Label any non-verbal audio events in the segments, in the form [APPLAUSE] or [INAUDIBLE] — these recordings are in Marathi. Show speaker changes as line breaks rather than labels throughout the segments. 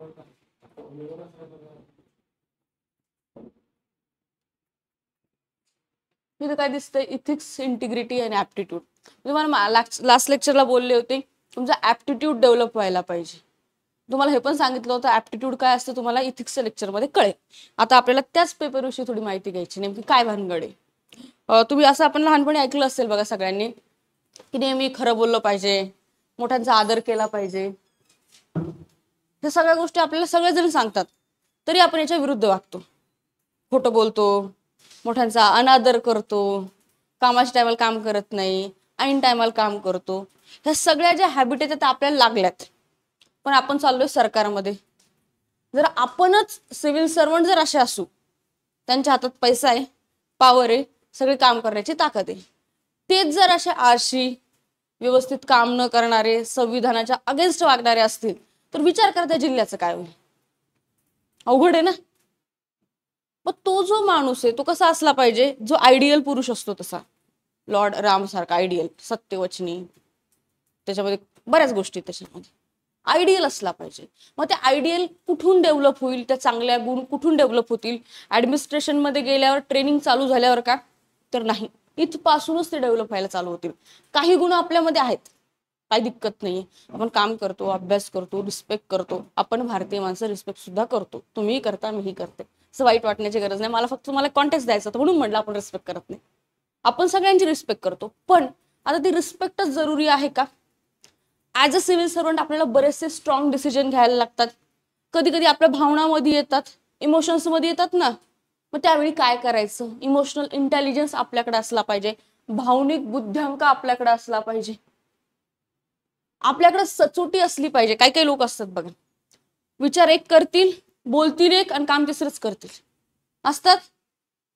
तिथे काय दिसतंय इथिक्स इंटिग्रिटी आणि ऍप्टिट्यूड तुम्हाला लास्ट लेक्चरला बोलले होते तुमचा ऍप्टिट्यूड डेव्हलप व्हायला पाहिजे तुम्हाला हे पण सांगितलं होतं ऍप्टिट्यूड काय असतं तुम्हाला लेक्चर लेक्चरमध्ये कळेल आता आपल्याला त्याच पेपरविषयी थोडी माहिती घ्यायची नेमकी काय भानगड तुम्ही असं आपण लहानपणी ऐकलं असेल बघा सगळ्यांनी की नेहमी खरं बोललं पाहिजे मोठ्यांचा आदर केला पाहिजे ह्या सगळ्या गोष्टी आपल्याला सगळेजण सांगतात तरी आपण याच्या विरुद्ध वागतो खोटं बोलतो मोठ्यांचा अनादर करतो कामाच्या टायमाला काम करत नाही ऐन टायमाला काम करतो ह्या सगळ्या ज्या हॅबिट आहेत त्या आपल्याला लागल्यात पण आपण चाललोय सरकारमध्ये जर आपणच सिव्हिल सर्वंट जर असे असू त्यांच्या हातात पैसा आहे पावर आहे सगळे काम करण्याची ताकद आहे तेच जर असे आरशी व्यवस्थित काम न करणारे संविधानाच्या अगेन्स्ट वागणारे असतील तर विचार करा त्या जिल्ह्याचं काय होईल अवघड आहे ना मग तो जो माणूस आहे तो कसा असला पाहिजे जो आयडियल पुरुष असतो तसा लॉर्ड राम सारखा आयडियल सत्यवचनी त्याच्यामध्ये बऱ्याच गोष्टी त्याच्यामध्ये आयडियल असला पाहिजे मग ते आयडियल कुठून डेव्हलप होईल त्या चांगल्या गुण कुठून डेव्हलप होतील मध्ये गेल्यावर ट्रेनिंग चालू झाल्यावर का तर नाही इथपासूनच ते डेव्हलप व्हायला चालू होतील काही गुण आपल्यामध्ये आहेत काही दिक्कत नाही आपण काम करतो अभ्यास करतो रिस्पेक्ट करतो आपण भारतीय माणसं रिस्पेक्ट सुद्धा करतो तुम्हीही करता मीही करते असं वाईट वाटण्याची गरज नाही मला फक्त तुम्हाला कॉन्टॅक्ट द्यायचा म्हणून म्हटलं आपण रिस्पेक्ट करत नाही आपण सगळ्यांची रिस्पेक्ट करतो पण आता ती रिस्पेक्टच जरुरी आहे का ऍज अ सिव्हिल सर्वंट आपल्याला बरेचसे स्ट्रॉंग डिसिजन घ्यायला लागतात कधी कधी आपल्या भावनामध्ये येतात इमोशन्समध्ये येतात ना मग त्यावेळी काय करायचं इमोशनल इंटेलिजन्स आपल्याकडे असला पाहिजे भावनिक बुद्ध्यांक आपल्याकडे असला पाहिजे आपल्याकडे सचोटी असली पाहिजे काही काही लोक असतात बघा विचार एक करतील बोलतील एक आणि काम तिसरंच करतील असतात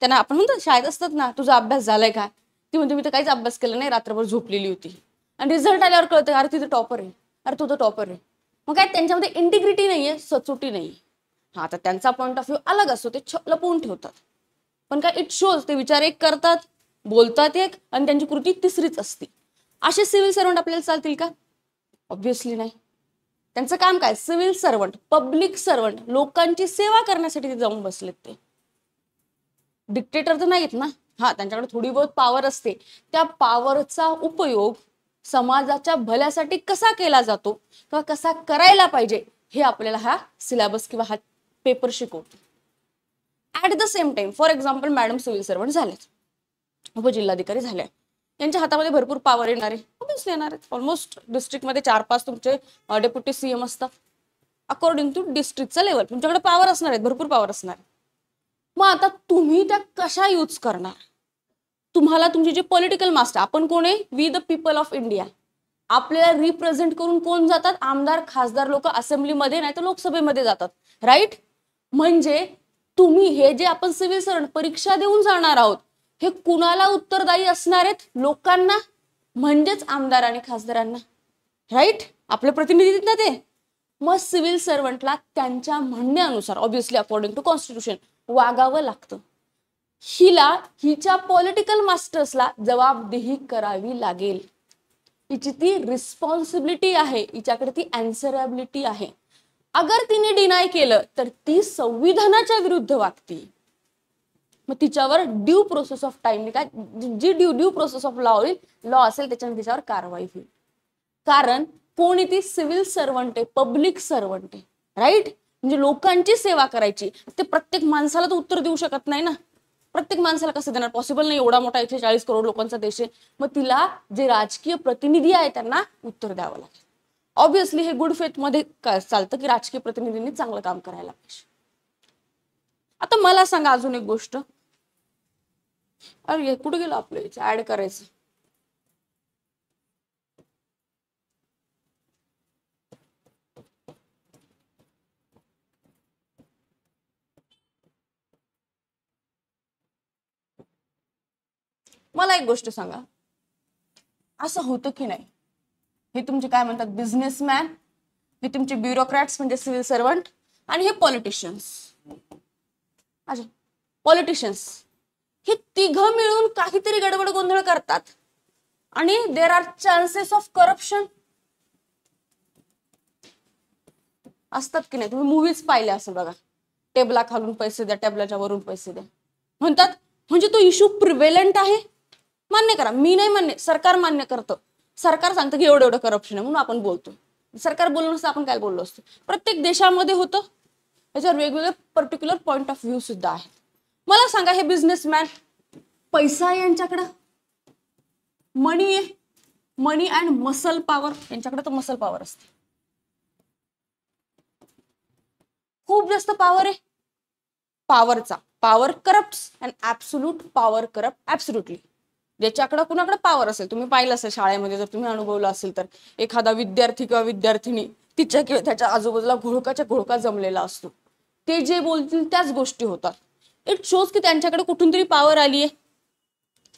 त्यांना आपण म्हणतो शाळेत असतात ना तुझा अभ्यास झालाय काय ती म्हणते मी तर काहीच अभ्यास केला नाही रात्रभर झोपलेली होती आणि रिझल्ट आल्यावर कळतं अरे तिथे टॉपर आहे अरे तू तर टॉपर आहे मग काय त्यांच्यामध्ये इंटिग्रिटी नाही आहे सचोटी नाही हा तर त्यांचा पॉईंट ऑफ व्ह्यू अलग असतो ते लपवून ठेवतात पण काय इट शोज ते विचार एक करतात बोलतात एक आणि त्यांची कृती तिसरीच असते असे सिव्हिल सर्वंट आपल्याला चालतील का ऑब्व्हियसली नाही त्यांचं काम काय सिव्हिल सर्वंट पब्लिक सर्वंट लोकांची सेवा करण्यासाठी ते जाऊन बसलेत ते डिक्टेटर तर नाहीत ना हा त्यांच्याकडे थोडी बहुत पॉवर असते त्या पॉवरचा उपयोग समाजाच्या भल्यासाठी कसा केला जातो किंवा कसा करायला पाहिजे हे आपल्याला हा सिलेबस किंवा हा पेपर शिकवतो at the same time for example madam civil servant झाले उपजिल्हाधिकारी झाले यांच्या हातामध्ये भरपूर पॉवर येणार आहे येणार आहेत ऑलमोस्ट डिस्ट्रिक्टमध्ये चार पाच तुमचे डेप्युटी एम असतात अकॉर्डिंग टू डिस्ट्रिक्टचं लेवल तुमच्याकडे पॉवर असणार आहेत भरपूर पॉवर असणार आहे मग आता तुम्ही त्या कशा यूज करणार तुम्हाला तुमचे जे पॉलिटिकल मास्टर आपण कोण आहे we the people of India आपल्याला रिप्रेझेंट करून कोण जातात आमदार खासदार लोक असेंब्लीमध्ये नाही तर लोकसभेमध्ये जातात राईट म्हणजे तुम्ही हे जे आपण सिव्हिल सर्वंट परीक्षा देऊन जाणार आहोत हे कुणाला उत्तरदायी असणार आहेत लोकांना म्हणजेच आमदार आणि खासदारांना राईट आपले प्रतिनिधी ना ते मग सिव्हिल सर्वंटला त्यांच्या म्हणण्यानुसार ऑब्विसली अकॉर्डिंग टू कॉन्स्टिट्यूशन वागावं लागतं हिला हिच्या पॉलिटिकल मास्टर्सला जबाबदेही करावी लागेल हिची ती रिस्पॉन्सिबिलिटी आहे हिच्याकडे ती अँसरेबिलिटी आहे अगर तिने डिनाय केलं तर ती संविधानाच्या विरुद्ध वागते मग तिच्यावर ड्यू प्रोसेस ऑफ नाही काय जी due due process of law होईल लॉ असेल त्याच्याने तिच्यावर कारवाई होईल कारण कोणी ती सिव्हिल सर्वंट आहे पब्लिक सर्वंट आहे राईट म्हणजे लोकांची सेवा करायची ते प्रत्येक माणसाला तर उत्तर देऊ शकत नाही ना प्रत्येक माणसाला कसं देणार पॉसिबल नाही एवढा मोठा एकशे चाळीस करोड लोकांचा देश आहे मग तिला जे राजकीय प्रतिनिधी आहे त्यांना उत्तर द्यावं लागेल ऑब्विसली हे गुड फेथ मध्ये चालतं की राजकीय प्रतिनिधींनी चांगलं काम करायला पाहिजे आता मला सांगा अजून एक गोष्ट अरे कुठे गेलं आपलं याचं ऍड करायचं मला एक गोष्ट सांगा असं होतं की नाही हे तुमचे काय म्हणतात बिझनेसमॅन हे तुमचे ब्युरोक्रॅट्स म्हणजे सिव्हिल सर्वंट आणि हे पॉलिटिशियन्स अच्छा पॉलिटिशियन्स हे तिघ मिळून काहीतरी गडबड गोंधळ करतात आणि there are chances of corruption असतात की नाही तुम्ही मूवीज पाहिल्या असं बघा टेबला खालून पैसे द्या टेबलाच्या वरून पैसे द्या म्हणतात म्हणजे तो इश्यू प्रिव्हेलंट आहे मान्य करा मी नाही मान्य सरकार मान्य करतं सरकार सांगतं की एवढं एवढं करप्शन आहे म्हणून आपण बोलतो सरकार बोललो नसतं आपण काय बोललो असतो प्रत्येक देशामध्ये होतं याच्यावर वेगवेगळे पर्टिक्युलर पॉईंट ऑफ व्ह्यू सुद्धा आहेत मला सांगा हे बिझनेसमॅन पैसा आहे यांच्याकडं मनी आहे मनी अँड मसल पॉवर यांच्याकडे तर मसल पॉवर असते खूप जास्त पॉवर आहे पॉवरचा power corrupt and absolute power corrupt absolutely ज्याच्याकडे कुणाकडे पॉवर असेल तुम्ही पाहिलं असेल शाळेमध्ये जर तुम्ही अनुभवलं असेल तर एखादा विद्यार्थी किंवा विद्यार्थिनी तिच्या किंवा त्याच्या आजूबाजूला घोळकाच्या घोळका जमलेला असतो ते जे बोलतील त्याच गोष्टी होतात इट शोज की त्यांच्याकडे कुठून तरी पावर आली आहे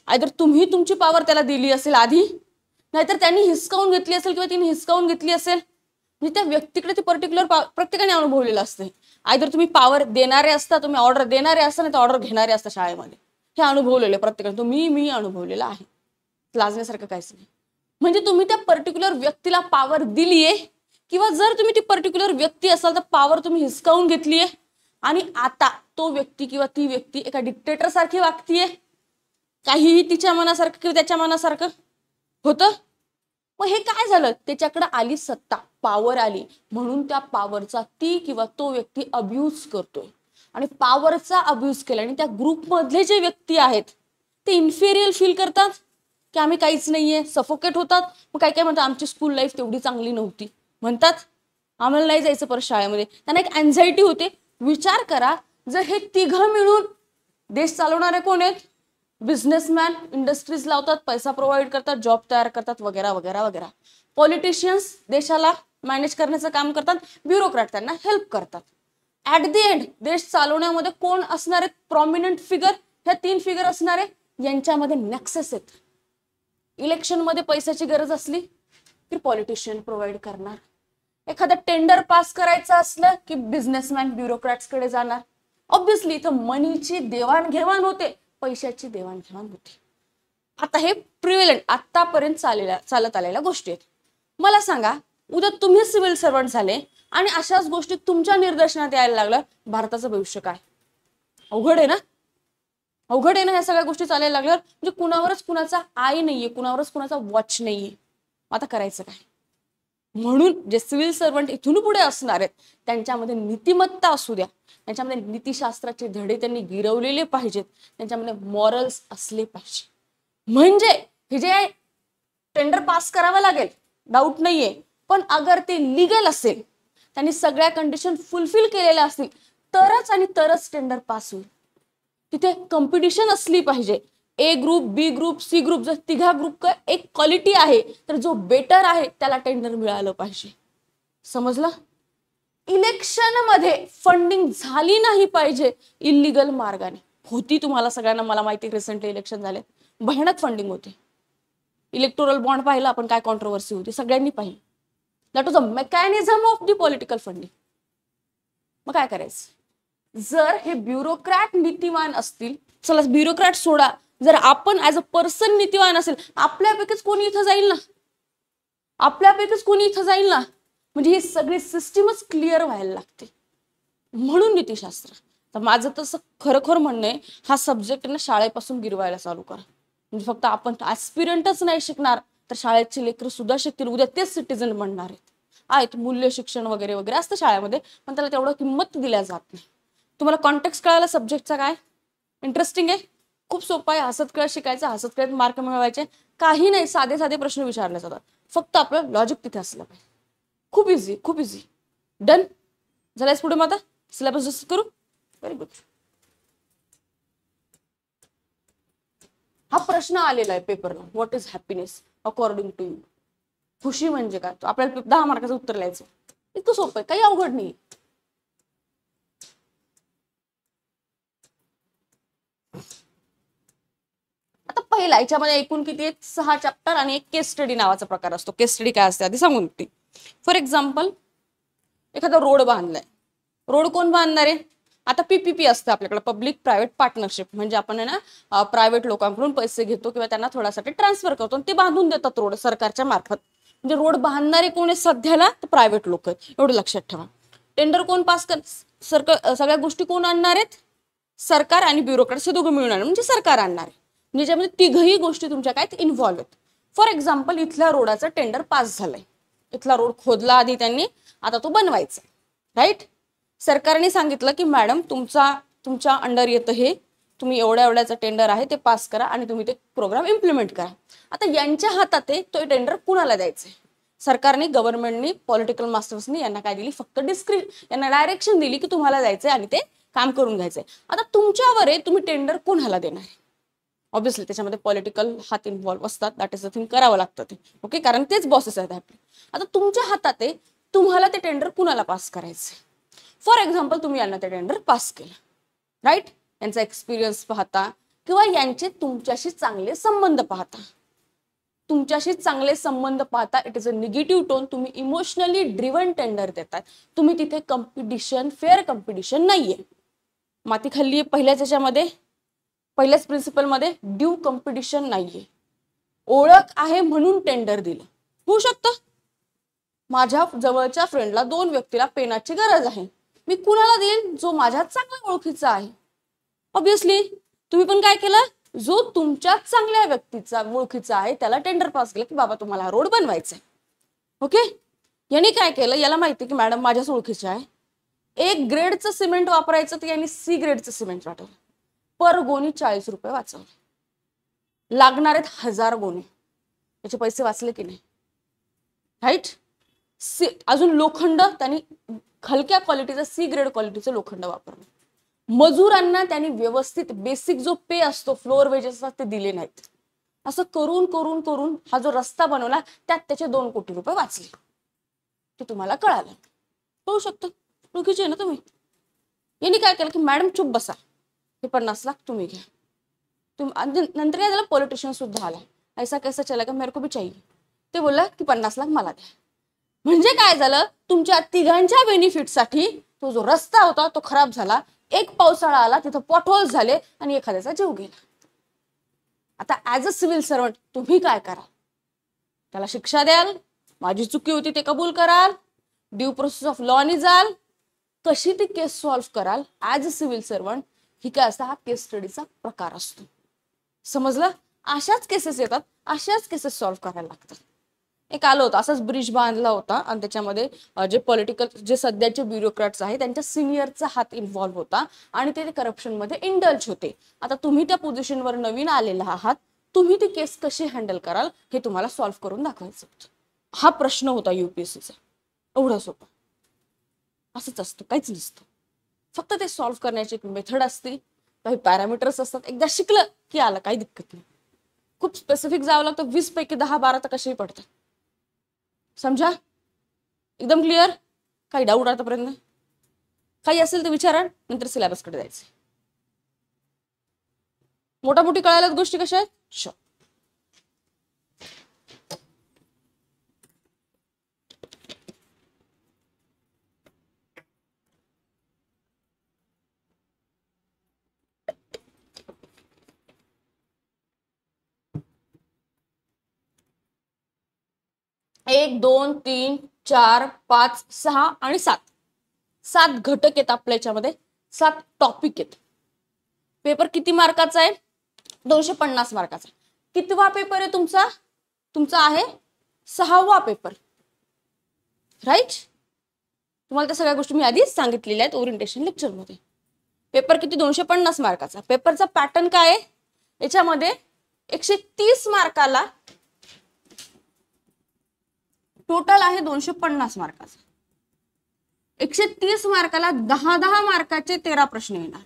आयदर तुम्ही तुमची पॉवर त्याला दिली असेल आधी नाहीतर त्यांनी हिसकावून घेतली असेल किंवा तिने हिसकावून घेतली असेल म्हणजे त्या व्यक्तीकडे ती पर्टिक्युलर प्रत्येकाने अनुभवलेलं असते आयदर तुम्ही पावर देणारे असता तुम्ही ऑर्डर देणारे असता नाही तर ऑर्डर घेणारे असता शाळेमध्ये हे अनुभवलेलं आहे प्रत्येकाने तुम्ही मी अनुभवलेला आहे लाजण्यासारखं काहीच नाही म्हणजे तुम्ही त्या पर्टिक्युलर व्यक्तीला पॉवर दिलीये किंवा जर तुम्ही ती पर्टिक्युलर व्यक्ती असाल तर पॉवर तुम्ही हिसकावून घेतलीये आणि आता तो व्यक्ती किंवा ती व्यक्ती एका डिक्टेटर सारखी वागतीये काहीही तिच्या मनासारखं किंवा त्याच्या मनासारखं होतं मग हे काय झालं त्याच्याकडे आली सत्ता पॉवर आली म्हणून त्या पॉवरचा ती किंवा तो व्यक्ती अब्युज करतोय आणि पॉवरचा अब्यूज केला आणि त्या ग्रुपमधले जे व्यक्ती आहेत ते इन्फेरियल फील करतात की आम्ही काहीच नाहीये सफोकेट होतात मग काय काय म्हणतात आमची स्कूल लाईफ तेवढी चांगली नव्हती म्हणतात आम्हाला नाही जायचं परत शाळेमध्ये त्यांना एक अँझायटी होते विचार करा जर हे तिघं मिळून देश चालवणारे कोण आहेत बिझनेसमॅन इंडस्ट्रीज लावतात पैसा प्रोव्हाइड करतात जॉब तयार करतात वगैरे वगैरे वगैरे पॉलिटिशियन्स देशाला मॅनेज करण्याचं काम करतात ब्युरोक्रॅट त्यांना हेल्प करतात ऍट दी एंड देश चालवण्यामध्ये कोण असणारे प्रॉमिनंट फिगर ह्या तीन फिगर असणारे यांच्यामध्ये नॅक्सेस आहेत इलेक्शनमध्ये पैशाची गरज असली की पॉलिटिशियन प्रोव्हाइड करणार एखादा टेंडर पास करायचं असलं की बिझनेसमॅन ब्युरोक्रॅट्सकडे जाणार ऑब्विसली इथं मनीची देवाणघेवाण होते पैशाची देवाणघेवाण होती आता हे प्रिव्हिलंट आतापर्यंत चालेल्या चालत आलेल्या गोष्टी आहेत मला सांगा उद्या तुम्ही सिव्हिल सर्वंट झाले आणि अशाच गोष्टी तुमच्या निदर्शनात यायला लागलं भारताचं भविष्य काय अवघड आहे ना अवघड आहे ना ह्या सगळ्या गोष्टी चालायला लागल्यावर म्हणजे कुणावरच कुणाचा आय नाहीये कुणावरच कुणाचा वॉच नाहीये आता करायचं काय म्हणून जे सिव्हिल सर्वंट इथून पुढे असणार आहेत त्यांच्यामध्ये नीतिमत्ता असू द्या त्यांच्यामध्ये नीतिशास्त्राचे धडे त्यांनी गिरवलेले पाहिजेत त्यांच्यामध्ये मॉरल्स असले पाहिजे म्हणजे हे जे टेंडर पास करावं लागेल डाऊट नाहीये पण अगर ते लिगल असेल त्यांनी सगळ्या कंडिशन फुलफिल केलेल्या असतील तरच आणि तरच टेंडर पास होईल तिथे कॉम्पिटिशन असली पाहिजे A group B group C group जर तिघा ग्रुप का एक क्वालिटी आहे तर जो बेटर आहे त्याला टेंडर मिळालं पाहिजे समजलं इलेक्शन मध्ये फंडिंग झाली नाही पाहिजे इलिगल मार्गाने होती तुम्हाला सगळ्यांना मला माहिती रिसेंटली इलेक्शन झाले भयानक फंडिंग होते इलेक्टोरल बॉन्ड पाहिला आपण काय कॉन्ट्रोवर्सी होती सगळ्यांनी पाहिली that was a mechanism of the political funding मग काय करायचं जर हे ब्युरोक्रॅट नीतिमान असतील चला ब्युरोक्रॅट सोडा जर आपण ॲज अ पर्सन नीतिवान असेल आपल्यापैकीच कोणी इथं जाईल ना आपल्यापैकीच कोणी इथं जाईल ना म्हणजे ही सगळी सिस्टीमच क्लिअर व्हायला लागते म्हणून नीतीशास्त्र तर माझं तसं खरोखर म्हणणं आहे हा सब्जेक्ट ना शाळेपासून गिरवायला चालू करा म्हणजे फक्त आपण ॲस्पिरंटच नाही शिकणार तर शाळेचे लेकर सुद्धा शिकतील उद्या तेच सिटीजन म्हणणार आहेत आहेत मूल्य शिक्षण वगैरे वगैरे असतं शाळेमध्ये पण त्याला तेवढं किंमत दिल्या जात नाही तुम्हाला कॉन्टॅक्ट कळायला सब्जेक्टचा काय इंटरेस्टिंग आहे खूप सोपं आहे हसत खेळत शिकायचं हसत खेळत मार्क मिळवायचे काही नाही साधे साधे प्रश्न विचारले जातात फक्त आपलं लॉजिक तिथे असलं पाहिजे खूप इझी खूप इझी डन झालायच पुढे मग आता सिलेबस डिस्कस करू व्हेरी गुड हा प्रश्न आलेला आहे पेपरला what is happiness according to you खुशी म्हणजे काय आपल्याला दहा मार्काचं उत्तर लिहायचं इतकं सोपं आहे काही अवघड नाही आता पहिला याच्यामध्ये एकूण किती आहेत सहा चॅप्टर आणि एक केस स्टडी नावाचा प्रकार असतो केस स्टडी काय असते आधी सांगून ती फॉर एक्झाम्पल एखादा रोड बांधलाय रोड कोण बांधणार आहे आता पीपीपी असतं आपल्याकडे पब्लिक प्रायव्हेट पार्टनरशिप म्हणजे आपण ना प्रायव्हेट लोकांकडून पैसे घेतो किंवा त्यांना थोडासाठी ट्रान्सफर करतो ते बांधून देतात रोड सरकारच्या मार्फत म्हणजे रोड बांधणारे कोण आहे सध्याला तर प्रायव्हेट लोक आहेत एवढं लक्षात ठेवा टेंडर कोण पास कर सरकार सगळ्या गोष्टी कोण आणणार आहेत सरकार आणि ब्युरोक्रेट्स हे दोघं मिळून आणणार म्हणजे सरकार आणणार आहे म्हणजे, म्हणजे तिघही गोष्टी तुमच्या काय इन्व्हॉल्व्ह आहेत फॉर एक्झाम्पल इथल्या रोडाचं टेंडर पास झालाय इथला रोड खोदला आधी त्यांनी आता तो बनवायचा राईट सरकारने सांगितलं की मॅडम तुमचा तुमच्या अंडर येतं हे तुम्ही एवढ्या एवढ्याचं टेंडर आहे ते पास करा आणि तुम्ही ते प्रोग्राम इम्प्लिमेंट करा आता यांच्या हातात आहे तो टेंडर कुणाला द्यायचं सरकारने गव्हर्नमेंटने पॉलिटिकल मास्टर्सनी यांना काय दिली फक्त डिस्क्रि यांना डायरेक्शन दिली की तुम्हाला जायचंय आणि ते काम करून घ्यायचंय आता तुमच्यावर आहे तुम्ही टेंडर कुणाला देणार आहे ऑब्विसली त्याच्यामध्ये पॉलिटिकल हात इन्व्हॉल्व्ह असतात दॅट इज अ थिंग करावं लागतं ते ओके कारण तेच बॉसेस आहेत आपले आता तुमच्या हातात आहे तुम्हाला ते टेंडर कुणाला पास करायचे फॉर एक्झाम्पल तुम्ही यांना ते टेंडर पास केलं राईट यांचा एक्सपिरियन्स पाहता किंवा यांचे तुमच्याशी चांगले संबंध पाहता तुमच्याशी चांगले संबंध पाहता it is a negative tone तुम्ही इमोशनली ड्रिव्हन टेंडर देतात तुम्ही तिथे कम्पिटिशन फेअर कॉम्पिटिशन नाहीये माती खाल्ली पहिल्या पहिल्याच याच्यामध्ये पहिल्याच प्रिन्सिपलमध्ये ड्यू कॉम्पिटिशन नाहीये ओळख आहे म्हणून टेंडर दिलं होऊ शकतं माझ्या जवळच्या फ्रेंडला दोन व्यक्तीला पेनाची गरज आहे मी कुणाला देईन जो माझ्या चांगल्या ओळखीचा आहे ऑब्विसली तुम्ही पण काय केलं जो तुमच्या चांगल्या व्यक्तीचा ओळखीचा आहे त्याला टेंडर पास केलं की बाबा तुम्हाला रोड बनवायचा आहे ओके यांनी काय केलं याला माहिती की मॅडम माझ्याच ओळखीचे आहे एक ग्रेडचं सिमेंट वापरायचं तर यांनी सी ग्रेडचं सिमेंट वाटवलं पर गोणी चाळीस रुपये वाचवले लागणार आहेत हजार गोणी त्याचे पैसे वाचले की नाही राईट अजून लोखंड त्यांनी हलक्या क्वालिटीचं सी ग्रेड क्वालिटीचं लोखंड वापरलं मजुरांना त्यांनी व्यवस्थित बेसिक जो पे असतो फ्लोअर वेजेस ते दिले नाहीत असं करून करून करून हा जो रस्ता बनवला त्यात त्याचे दोन कोटी रुपये वाचले ते तुम्हाला कळालं होऊ शकतं चुकीचे ना तुम्ही यांनी काय केलं की मॅडम चुप बसा हे पन्नास लाख तुम्ही घ्या तुम नंतर काय पॉलिटिशियन सुद्धा आला ऐसा कैसा चला का मेरको को ते बोलला की पन्नास लाख मला द्या म्हणजे काय झालं तुमच्या तिघांच्या बेनिफिटसाठी तो जो रस्ता होता तो खराब झाला एक पावसाळा आला तिथं पॉटहोल्स झाले आणि एखाद्याचा जीव गेला आता ऍज अ सिव्हिल सर्वंट तुम्ही काय कराल त्याला शिक्षा द्याल माझी चुकी होती ते कबूल कराल ड्यू प्रोसेस ऑफ लॉ जाल कशी ती केस सॉल्व्ह कराल ऍज अ सिव्हिल सर्वंट ही काय असतं हा केस स्टडीचा प्रकार असतो समजलं अशाच केसेस येतात अशाच केसेस सॉल्व्ह करायला लागतात एक आलं होतं असाच ब्रिज बांधला होता आणि त्याच्यामध्ये जे पॉलिटिकल जे सध्याचे ब्युरोक्रॅट्स आहेत त्यांच्या सिनियरचा हात इन्व्हॉल्व्ह होता आणि ते करप्शनमध्ये इंडल्ज होते आता तुम्ही त्या पोझिशनवर नवीन आलेला आहात तुम्ही ती केस कशी हँडल कराल हे तुम्हाला सॉल्व्ह करून दाखवायचं हा प्रश्न होता युपीएससीचा एवढा सोपा असंच असतं काहीच नसतं फक्त ते सॉल्व्ह करण्याची एक मेथड असते काही पॅरामीटर्स असतात एकदा शिकलं की आलं काही दिक्कत नाही खूप स्पेसिफिक जावं लागतं वीस पैकी दहा बारा तर कशाही पडतात समजा एकदम क्लिअर काही डाऊट आतापर्यंत काही असेल तर विचारा नंतर सिलेबसकडे जायचं मोठ्या मोठी कळायला गोष्टी कशा आहेत शॉ एक दोन तीन चार पाच सहा आणि सात सात घटक आहेत आपल्या याच्यामध्ये सात टॉपिक आहेत पेपर किती मार्काचा आहे दोनशे पन्नास मार्काचा कितवा पेपर आहे तुमचा तुमचा आहे सहावा पेपर राईट तुम्हाला त्या सगळ्या गोष्टी मी आधीच सांगितलेल्या आहेत ओरिएंटेशन लेक्चरमध्ये पेपर किती दोनशे पन्नास मार्काचा पेपरचा पॅटर्न काय आहे याच्यामध्ये एकशे तीस मार्काला टोटल आहे दोनशे पन्नास मार्काचा एकशे तीस मार्काला दहा दहा मार्काचे तेरा प्रश्न येणार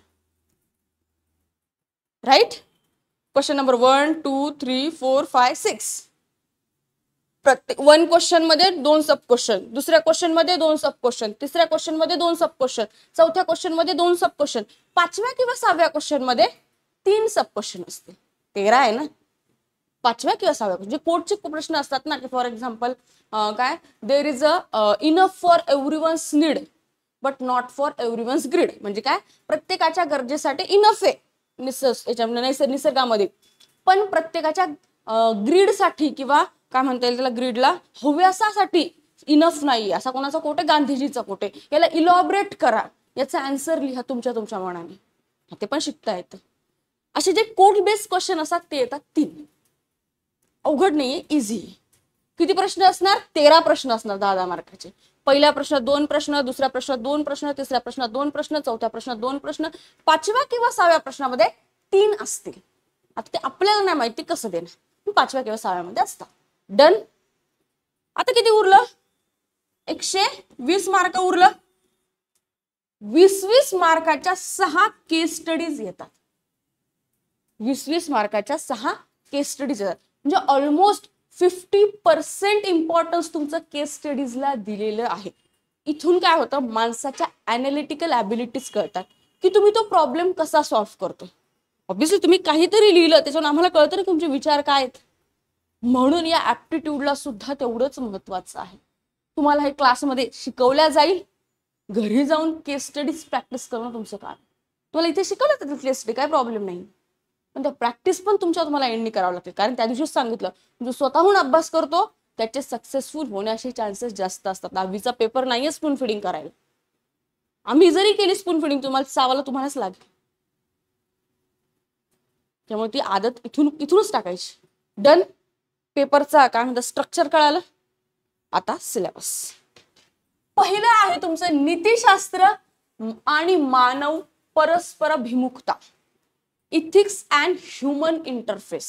right question number one two three four five six प्रत्येक वन क्वेश्चन मध्ये दोन सब क्वेश्चन दुसऱ्या क्वेश्चन मध्ये दोन सब क्वेश्चन तिसऱ्या क्वेश्चन मध्ये दोन सब क्वेश्चन चौथ्या क्वेश्चन मध्ये दोन सब क्वेश्चन पाचव्या किंवा सहाव्या क्वेश्चन मध्ये तीन सब क्वेश्चन असते तेरा आहे ना पाचव्या किंवा सहाव्या म्हणजे पोटचे प्रश्न असतात ना की फॉर एक्झाम्पल काय there is a enough for every one's need but not for every one's greed म्हणजे काय प्रत्येकाच्या गरजेसाठी इनफ आहे नैसर्ग निसर्गामध्ये पण प्रत्येकाच्या ग्रीडसाठी किंवा काय म्हणता येईल त्याला ग्रीडला हव्यासासाठी इनफ नाही असा कोणाचा आहे गांधीजीचा आहे याला इलॉबरेट करा याचा अन्सर लिहा तुमच्या तुमच्या मनाने ते पण शिकता येतं असे जे कोट बेस्ड क्वेश्चन असतात ते येतात तीन अवघड नाहीये इझी किती प्रश्न असणार तेरा प्रश्न असणार दहा दहा मार्काचे पहिला प्रश्न दोन प्रश्न दुसरा प्रश्न दोन प्रश्न तिसऱ्या प्रश्न दोन प्रश्न चौथ्या प्रश्न दोन प्रश्न पाचव्या किंवा सहाव्या प्रश्नामध्ये तीन असतील आता ते आपल्याला नाही माहिती कसं देणार पाचव्या किंवा सहाव्यामध्ये असतात डन आता किती उरलं एकशे वीस मार्क उरलं वीस वीस मार्काच्या सहा केस स्टडीज येतात वीस वीस मार्काच्या सहा केस स्टडीज येतात म्हणजे ऑलमोस्ट फिफ्टी पर्सेंट इम्पॉर्टन्स तुमचं केस स्टडीजला दिलेलं आहे इथून काय होतं माणसाच्या अॅनालिटिकल ॲबिलिटीज कळतात की तुम्ही तो प्रॉब्लेम कसा सॉल्व्ह करतो ऑब्व्हियसली तुम्ही काहीतरी लिहिलं त्याच्यावर आम्हाला कळतं ना तुमचे विचार काय आहेत म्हणून या ॲप्टिट्यूडला सुद्धा तेवढंच महत्त्वाचं आहे तुम्हाला हे क्लासमध्ये शिकवल्या जाईल घरी जाऊन केस स्टडीज प्रॅक्टिस करणं तुमचं काम तुम्हाला इथे शिकवलं तर केस स्टडी काय प्रॉब्लेम नाही पण त्या प्रॅक्टिस पण तुमच्या तुम्हाला एंडनी करावं लागते कारण त्या दिवशीच सांगितलं जो म्हणजे स्वतःहून अभ्यास करतो त्याचे सक्सेसफुल होण्याचे चान्सेस जास्त असतात दहावीचा पेपर नाहीये स्पून फिडिंग करायला आम्ही जरी केली स्पून फिडिंग तुम्हाला चावायला तुम्हालाच लागेल त्यामुळे ती आदत इथून इथूनच टाकायची डन पेपरचा काय म्हणतात स्ट्रक्चर कळालं आता सिलेबस पहिलं आहे तुमचं नीतीशास्त्र आणि मानव परस्पर अभिमुखता इथिक्स अँड ह्युमन इंटरफेस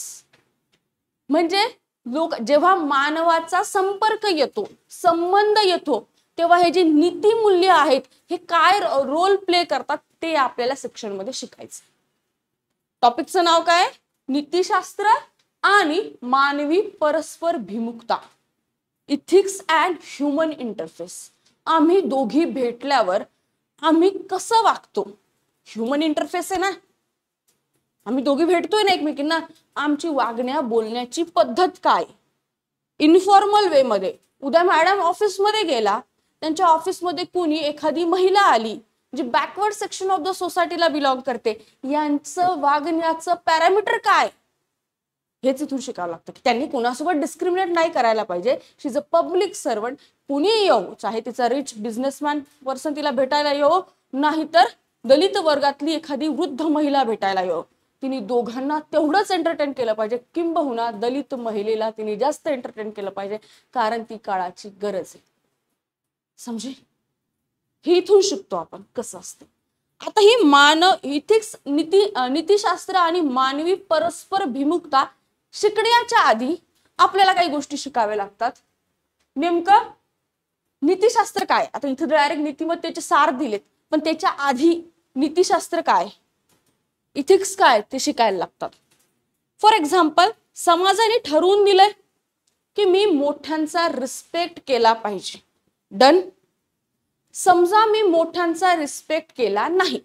म्हणजे लोक जेव्हा मानवाचा संपर्क येतो संबंध येतो तेव्हा हे जे मूल्य आहेत हे काय रोल प्ले करतात ते आपल्याला शिक्षणमध्ये शिकायचं टॉपिकचं नाव काय नीतिशास्त्र आणि मानवी परस्पर भिमुखता इथिक्स अँड ह्युमन इंटरफेस आम्ही दोघी भेटल्यावर आम्ही कसं वागतो ह्युमन इंटरफेस आहे ना आम्ही दोघी भेटतोय ना एकमेकींना आमची वागण्या बोलण्याची पद्धत काय इन्फॉर्मल वे मध्ये उद्या मॅडम ऑफिसमध्ये गेला त्यांच्या ऑफिसमध्ये कुणी एखादी महिला आली जी बॅकवर्ड सेक्शन ऑफ द सोसायटीला बिलॉंग करते यांचं वागण्याचं पॅरामीटर काय हेच इथून शिकावं लागतं की त्यांनी कुणासोबत डिस्क्रिमिनेट नाही करायला पाहिजे she is a public servant कुणी येऊ चाहे तिचा रिच बिझनेसमॅन पर्सन तिला भेटायला येऊ तर दलित वर्गातली एखादी वृद्ध महिला भेटायला येऊ तिने दोघांना तेवढंच एंटरटेन केलं पाहिजे किंबहुना दलित महिलेला तिने जास्त एंटरटेन केलं पाहिजे कारण ती काळाची गरज आहे समजे हे इथून शिकतो आपण कसं असतं आता ही मान इथिक्स नीती नीतीशास्त्र आणि मानवी परस्पर भिमुखता शिकण्याच्या आधी आपल्याला काही गोष्टी शिकाव्या लागतात नेमकं नीतीशास्त्र काय आता इथं डायरेक्ट नीतिमत्तेचे सार दिलेत पण त्याच्या आधी नीतीशास्त्र काय इथिक्स काय ते शिकायला लागतात फॉर एक्झाम्पल समाजाने ठरवून दिलंय की मी मोठ्यांचा रिस्पेक्ट केला पाहिजे डन समजा मी मोठ्यांचा रिस्पेक्ट केला नाही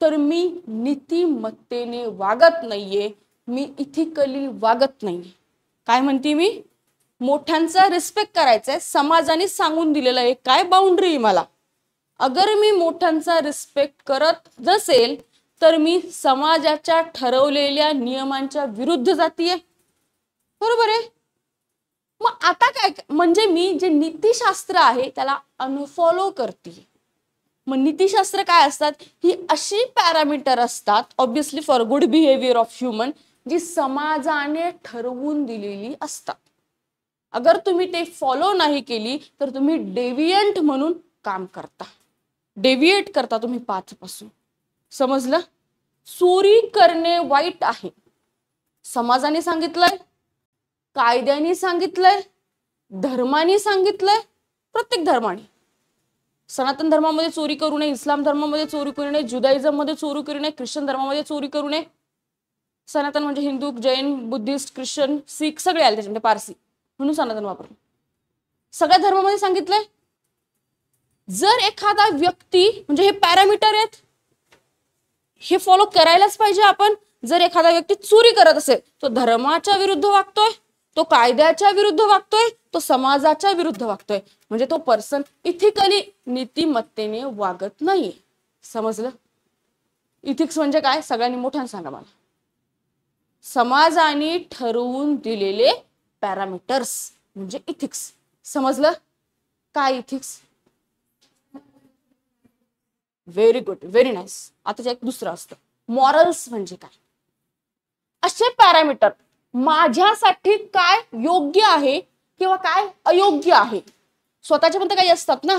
तर मी नीतिमत्तेने वागत नाहीये मी इथिकली वागत नाहीये काय म्हणते मी मोठ्यांचा रिस्पेक्ट करायचा आहे समाजाने सांगून दिलेलं आहे काय बाउंड्री मला अगर मी मोठ्यांचा रिस्पेक्ट करत नसेल तर मी समाजाच्या ठरवलेल्या नियमांच्या विरुद्ध जातीये बरोबर आहे मग आता काय म्हणजे मी जे नीतीशास्त्र आहे त्याला अनफॉलो करते मग नीतीशास्त्र काय असतात ही अशी पॅरामीटर असतात obviously for good behaviour of human जी समाजाने ठरवून दिलेली असतात अगर तुम्ही ते फॉलो नाही केली तर तुम्ही डेव्हिएंट म्हणून काम करता डेव्हिएट करता तुम्ही पाचपासून समजलं चोरी करणे वाईट आहे समाजाने सांगितलंय कायद्याने सांगितलंय धर्माने सांगितलंय प्रत्येक धर्माने सनातन धर्मामध्ये चोरी करू नये इस्लाम धर्मामध्ये चोरी करू नये जुदाइझम मध्ये चोरी करू नये ख्रिश्चन धर्मामध्ये चोरी करू नये सनातन म्हणजे हिंदू जैन बुद्धिस्ट ख्रिश्चन सिख सगळे आले त्याच्यामध्ये पारसी म्हणून सनातन वापरून सगळ्या धर्मामध्ये सांगितलंय जर एखादा व्यक्ती म्हणजे हे पॅरामीटर आहेत हे फॉलो करायलाच पाहिजे आपण जर एखादा व्यक्ती चोरी करत असेल तो धर्माच्या विरुद्ध वागतोय तो कायद्याच्या विरुद्ध वागतोय तो समाजाच्या विरुद्ध वागतोय म्हणजे तो पर्सन इथिकली नीतिमत्तेने वागत नाहीये समजलं इथिक्स म्हणजे काय सगळ्यांनी मोठ्यानं सांगा मला समाजाने ठरवून दिलेले पॅरामीटर्स म्हणजे इथिक्स समजलं काय ethics very good very nice आता एक दुसरं असतं मॉरल्स म्हणजे काय असे पॅरामीटर माझ्यासाठी काय योग्य आहे किंवा काय अयोग्य आहे स्वतःच्या पण काही असतात ना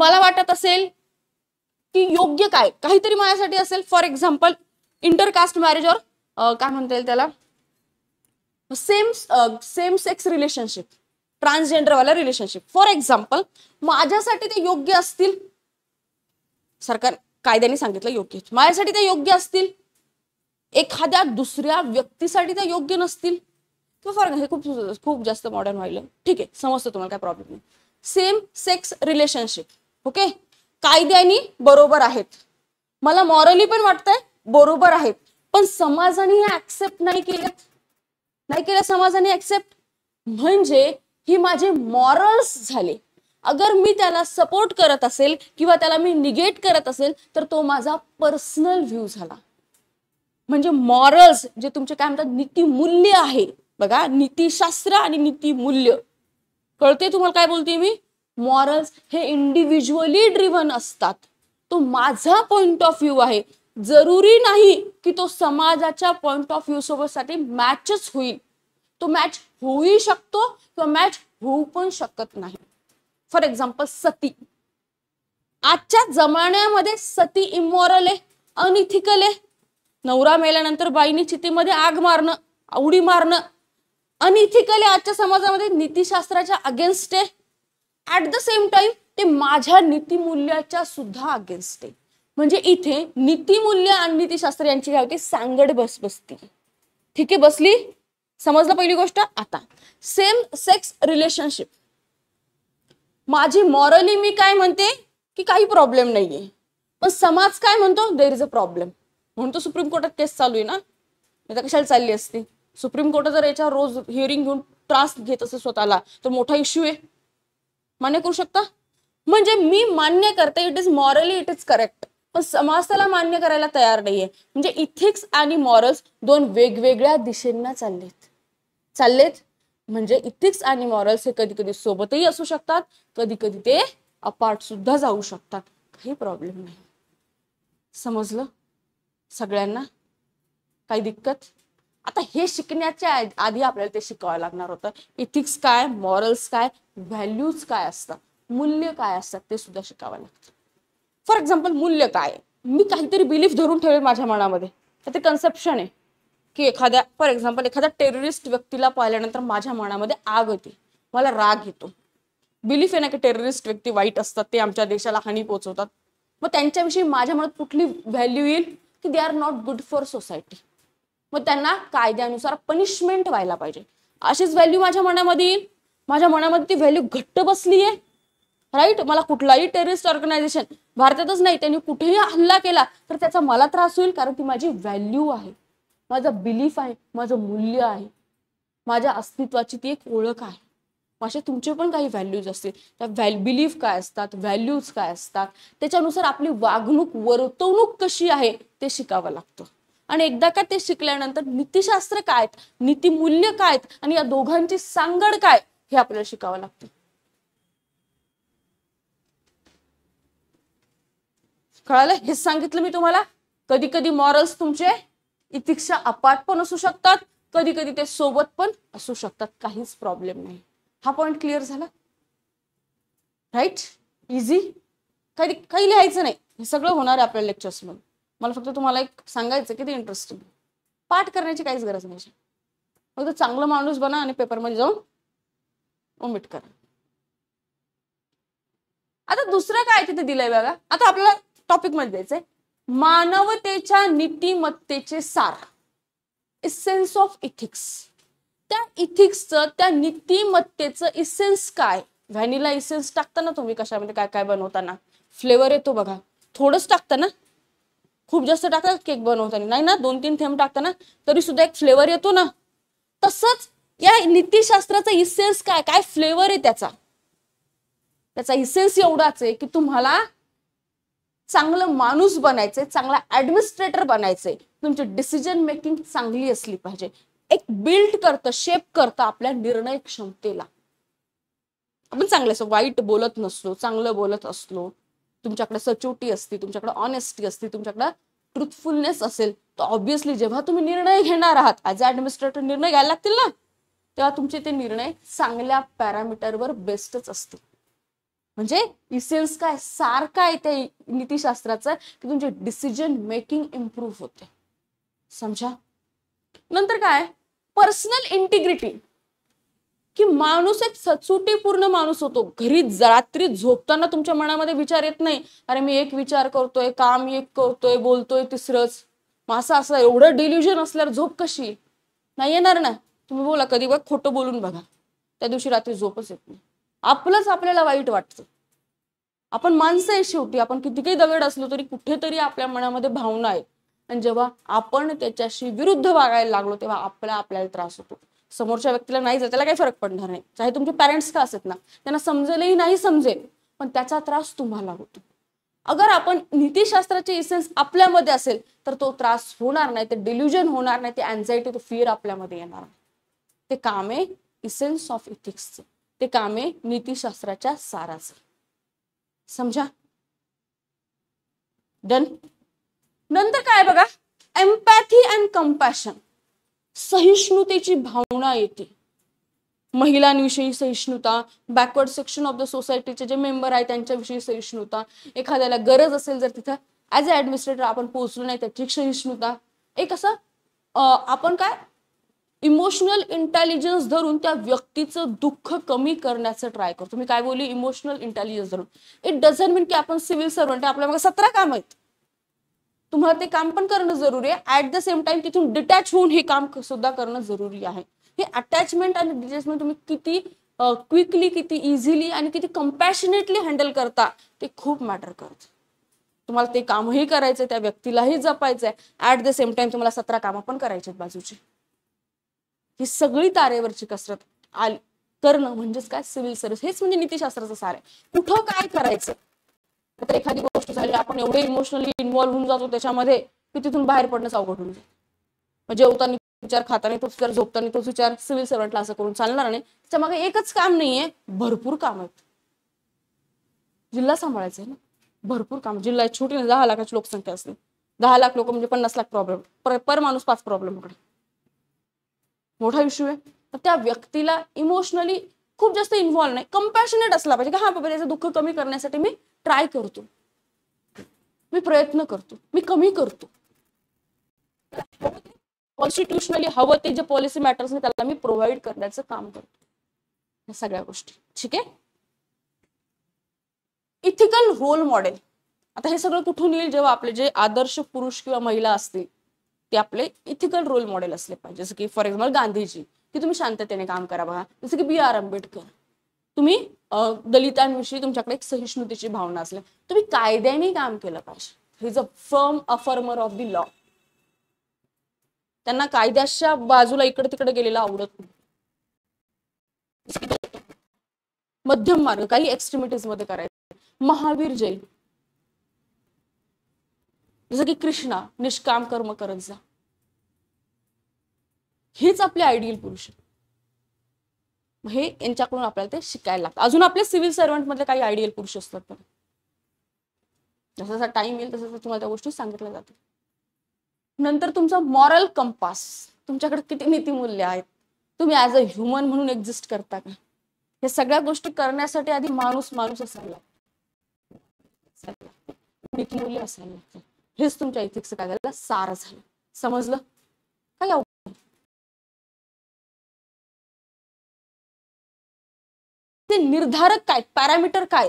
मला वाटत असेल की योग्य काय काहीतरी माझ्यासाठी असेल फॉर एक्झाम्पल इंटरकास्ट मॅरेज और काय म्हणता येईल त्याला सेम सेम सेक्स रिलेशनशिप ट्रान्सजेंडरवाला रिलेशनशिप फॉर एक्झाम्पल माझ्यासाठी ते योग्य असतील सरकार कायद्याने सांगितलं योग्य माझ्यासाठी ते योग्य असतील एखाद्या दुसऱ्या व्यक्तीसाठी त्या योग्य नसतील किंवा फरक हे खूप खूप जास्त मॉडर्न व्हायलं ठीक आहे समजतं तुम्हाला काय प्रॉब्लेम नाही सेम सेक्स रिलेशनशिप ओके कायद्याने बरोबर आहेत मला मॉरली पण वाटतंय बरोबर आहेत पण समाजाने हे ऍक्सेप्ट नाही केलं नाही केलं समाजाने ऍक्सेप्ट म्हणजे ही माझे मॉरल्स झाले अगर मी त्याला सपोर्ट करत असेल किंवा त्याला मी निगेट करत असेल तर तो माझा पर्सनल व्ह्यू झाला म्हणजे मॉरल्स जे तुमचे काय म्हणतात मूल्य आहे बघा नीतिशास्त्र आणि मूल्य कळते तुम्हाला काय बोलते मी मॉरल्स हे इंडिव्हिज्युअली ड्रिव्हन असतात तो माझा पॉइंट ऑफ व्ह्यू आहे जरुरी नाही की तो समाजाच्या पॉइंट ऑफ व्ह्यू सोबतसाठी मॅचच होईल तो मॅच होऊ शकतो किंवा मॅच होऊ पण शकत नाही फॉर एक्झाम्पल सती आजच्या जमान्यामध्ये सती इमोरल आहे अनिथिकल आहे नवरा मेल्यानंतर बाईनी चितीमध्ये आग मारणं आवडी मारणं अनिथिकल आहे आजच्या समाजामध्ये नीतीशास्त्राच्या अगेन्स्ट आहे ऍट द सेम टाइम ते माझ्या मूल्याच्या सुद्धा अगेन्स्ट आहे म्हणजे इथे नीतिमूल्य आणि नीतीशास्त्र यांची काय होती सांगड बस बसती ठीक आहे बसली समजलं पहिली गोष्ट आता सेम सेक्स रिलेशनशिप माझी मॉरली मी काय म्हणते की काही प्रॉब्लेम नाहीये पण समाज काय म्हणतो देर इज अ प्रॉब्लेम म्हणून तो सुप्रीम कोर्टात केस चालू आहे ना तर कशाला चालली असती सुप्रीम कोर्ट जर याच्यावर रोज हिअरिंग घेऊन त्रास घेत असेल स्वतःला तर मोठा इश्यू आहे मान्य करू शकता म्हणजे मी मान्य करते it is morally it is correct पण समाज त्याला मान्य करायला तयार नाहीये म्हणजे इथिक्स आणि मॉरल्स दोन वेगवेगळ्या दिशेंना चाललेत चाललेत म्हणजे इथिक्स आणि मॉरल्स हे कधी कधी सोबतही असू शकतात कधी कधी ते अपार्ट सुद्धा जाऊ शकतात काही प्रॉब्लेम नाही समजलं सगळ्यांना काही दिक्कत आता हे शिकण्याच्या आधी आपल्याला ते शिकावं लागणार होतं इथिक्स काय मॉरल्स काय व्हॅल्यूज काय असतात मूल्य काय असतात ते सुद्धा शिकावं लागतं फॉर एक्झाम्पल मूल्य काय मी काहीतरी बिलीफ धरून ठेवेल माझ्या मनामध्ये तर ते कन्सेप्शन आहे की एखाद्या फॉर एक्झाम्पल एखाद्या टेररिस्ट व्यक्तीला पाहिल्यानंतर माझ्या मनामध्ये आग येते मला राग येतो बिलीफ आहे ना की टेररिस्ट व्यक्ती वाईट असतात ते आमच्या देशाला हानी पोहोचवतात मग त्यांच्याविषयी माझ्या मनात कुठली व्हॅल्यू येईल की they are not good for society मग त्यांना कायद्यानुसार पनिशमेंट व्हायला पाहिजे अशीच व्हॅल्यू माझ्या मनामध्ये येईल माझ्या मनामध्ये ती व्हॅल्यू घट्ट बसली आहे राईट मला कुठलाही टेररिस्ट ऑर्गनायझेशन भारतातच नाही त्यांनी कुठेही हल्ला केला तर त्याचा मला त्रास होईल कारण ती माझी व्हॅल्यू आहे माझा बिलीफ आहे माझं मूल्य आहे माझ्या अस्तित्वाची ती एक ओळख आहे माझे तुमचे पण काही व्हॅल्यूज असतील त्या व्हॅल बिलीफ काय असतात व्हॅल्यूज काय असतात त्याच्यानुसार आपली वागणूक वर्तवणूक कशी आहे ते शिकावं लागतं आणि एकदा का ते शिकल्यानंतर नीतिशास्त्र काय आहेत मूल्य काय आणि या दोघांची सांगड काय हे आपल्याला शिकावं लागतं कळालं हेच सांगितलं मी तुम्हाला कधी कधी मॉरल्स तुमचे इतिक्षा अपाट पण असू शकतात कधी कधी ते सोबत पण असू शकतात काहीच प्रॉब्लेम नाही हा पॉइंट क्लिअर झाला राईट इझी काही काही लिहायचं नाही हे सगळं होणार आहे आपल्या लेक्चर्स मध्ये मला फक्त तुम्हाला एक सांगायचं किती इंटरेस्टिंग पाठ करण्याची काहीच गरज नाही फक्त चांगला माणूस बना आणि पेपरमध्ये जाऊन ओमिट करा आता दुसरं काय तिथे दिलंय बघा आता आपल्याला टॉपिक मध्ये द्यायचंय मानवतेच्या नीतिमत्तेचे सार इसेन्स ऑफ इथिक्स त्या इथिक्सचं त्या नीतिमत्तेचं इसेन्स काय व्हॅनिला इसेन्स टाकता ना तुम्ही कशामध्ये काय काय बनवताना फ्लेवर येतो बघा थोडंच टाकता ना खूप जास्त टाका केक बनवताना नाही ना दोन तीन थेंब टाकताना तरी सुद्धा एक फ्लेवर येतो ना तसंच या नीतीशास्त्राचा इसेन्स काय काय फ्लेवर आहे त्याचा त्याचा इसेन्स एवढाच आहे की तुम्हाला चांगलं माणूस बनायचंय चांगला ऍडमिनिस्ट्रेटर बनायचंय तुमची डिसिजन मेकिंग चांगली असली पाहिजे एक बिल्ड करतं शेप करतं आपल्या निर्णय क्षमतेला आपण चांगलं असं वाईट बोलत नसलो चांगलं बोलत असलो तुमच्याकडे सचोटी असती तुमच्याकडे ऑनेस्टी असती तुमच्याकडे ट्रुथफुलनेस असेल तर ऑब्विसली जेव्हा तुम्ही निर्णय घेणार आहात ॲज अ ॲडमिनिस्ट्रेटर निर्णय घ्यायला लागतील ना तेव्हा तुमचे ते निर्णय चांगल्या पॅरामीटरवर बेस्टच असतील म्हणजे इसेन्स काय सार काय त्या नीतीशास्त्राचं की तुमचे डिसिजन मेकिंग इम्प्रूव्ह होते समजा नंतर काय पर्सनल इंटिग्रिटी की माणूस एक सचुटीपूर्ण माणूस होतो घरी रात्री झोपताना तुमच्या मनामध्ये विचार येत नाही अरे मी एक विचार करतोय काम एक करतोय बोलतोय तिसरंच मग असं असं एवढं डिल्युजन असल्यावर झोप कशी नाही येणार ना तुम्ही बोला कधी बघ खोटं बोलून बघा त्या दिवशी रात्री झोपच येत नाही आपलंच आपल्याला वाईट वाटतं आपण माणसं आहे शेवटी आपण किती काही दगड असलो तरी कुठेतरी आपल्या मनामध्ये भावना आहे आणि जेव्हा आपण त्याच्याशी विरुद्ध वागायला लागलो तेव्हा आपला आपल्याला त्रास होतो समोरच्या व्यक्तीला नाही जात त्याला काही फरक पडणार नाही चाहे तुमचे पॅरेंट्स का असत ना त्यांना समजेलही नाही समजेल पण त्याचा त्रास तुम्हाला होतो अगर आपण नीतीशास्त्राचे इसेन्स आपल्यामध्ये असेल तर तो त्रास होणार नाही ते डिल्युजन होणार नाही ते अँझायटी तो फिअर आपल्यामध्ये येणार नाही ते आहे इसेन्स ऑफ इथिक्सचे ते कामे नीतीशास्त्राच्या साराच समजा डन नंतर काय बघा एम्पॅथी अँड कम्पॅशन सहिष्णुतेची भावना येते महिलांविषयी सहिष्णुता बॅकवर्ड सेक्शन ऑफ द सोसायटीचे जे मेंबर आहे त्यांच्याविषयी सहिष्णुता एखाद्याला गरज असेल जर तिथं ॲज अ ॲडमिनिस्ट्रेटर आपण पोहोचलो नाही त्याची सहिष्णुता एक असं आपण काय इमोशनल इंटेलिजन्स धरून त्या व्यक्तीचं दुःख कमी करण्याचं ट्राय करतो मी काय बोलली इमोशनल इंटेलिजन्स धरून इट डझन मीन की आपण सिव्हिल सर्वंट आपल्या मागे सतरा काम आहेत तुम्हाला ते काम पण करणं जरुरी आहे ऍट द सेम टाइम तिथून डिटॅच होऊन हे काम सुद्धा करणं जरुरी आहे हे अटॅचमेंट आणि डिटॅचमेंट तुम्ही किती क्विकली किती इझिली आणि किती कंपॅशनेटली हँडल करता ते खूप मॅटर करत तुम्हाला ते कामही करायचं त्या व्यक्तीलाही जपायचंय ऍट द सेम टाइम तुम्हाला सतरा कामं पण आहेत बाजूची ही सगळी तारेवरची कसरत आली करणं म्हणजेच काय सिव्हिल सर्व्हिस हेच म्हणजे नीतीशास्त्राचं सार आहे कुठं काय करायचं आता एखादी गोष्ट झाली आपण एवढे इमोशनली इन्वॉल्व्ह होऊन जातो त्याच्यामध्ये की तिथून बाहेर पडणं अवघड होऊन जातो जेवताना विचार खाताना तोच विचार झोपताना तोच विचार सिव्हिल सर्वंटला असं करून चालणार नाही त्याच्या मागे एकच काम नाहीये भरपूर काम आहेत जिल्हा सांभाळायचं आहे ना भरपूर काम जिल्हा छोटी नाही दहा लाखाची लोकसंख्या असते दहा लाख लोक म्हणजे पन्नास लाख प्रॉब्लेम पर माणूस पाच कडे मोठा इश्यू आहे तर त्या व्यक्तीला इमोशनली खूप जास्त इन्व्हॉल्व नाही कम्पॅशनेट असला पाहिजे की हा बाबा त्याचं दुःख कमी करण्यासाठी मी ट्राय करतो मी प्रयत्न करतो मी कमी करतो कॉन्स्टिट्युशनली हवं ते जे पॉलिसी मॅटर्स त्याला मी प्रोव्हाइड करण्याचं काम करतो या सगळ्या गोष्टी ठीक आहे इथिकल रोल मॉडेल आता हे सगळं कुठून येईल जेव्हा आपले जे आदर्श पुरुष किंवा महिला असतील ते आपले इथिकल रोल मॉडेल असले पाहिजे जसं की फॉर एक्झाम्पल गांधीजी की तुम्ही शांततेने काम करा बघा जसं की बी आर आंबेडकर तुम्ही दलितांविषयी तुमच्याकडे एक सहिष्णुतेची भावना असल्या तुम्ही कायद्याने काम केलं पाहिजे is a firm affirmer of the law त्यांना कायद्याच्या बाजूला इकडे तिकडे गेलेला आवडत नाही मध्यम मार्ग काही एक्स्ट्रीमिटीज मध्ये करायचं महावीर जैन जसं की कृष्णा निष्काम कर्म करत जा हेच आपले आयडियल पुरुष हे यांच्याकडून आपल्याला ते शिकायला लागतं अजून आपले सिव्हिल सर्वंट मधले काही आयडियल पुरुष असतात पण जसा जसा टाइम येईल तसं तुम्हाला त्या गोष्टी सांगितल्या जातात नंतर तुमचा मॉरल कंपास तुमच्याकडे किती मूल्य आहेत तुम्ही ऍज अ ह्युमन म्हणून एक्झिस्ट करता का हे सगळ्या गोष्टी करण्यासाठी आधी माणूस माणूस असायला नीतीमूल्य असायला लागतं हेच तुमच्या इथिक्सचं काय झालं सार झालं समजलं काय ते निर्धारक काय पॅरामीटर काय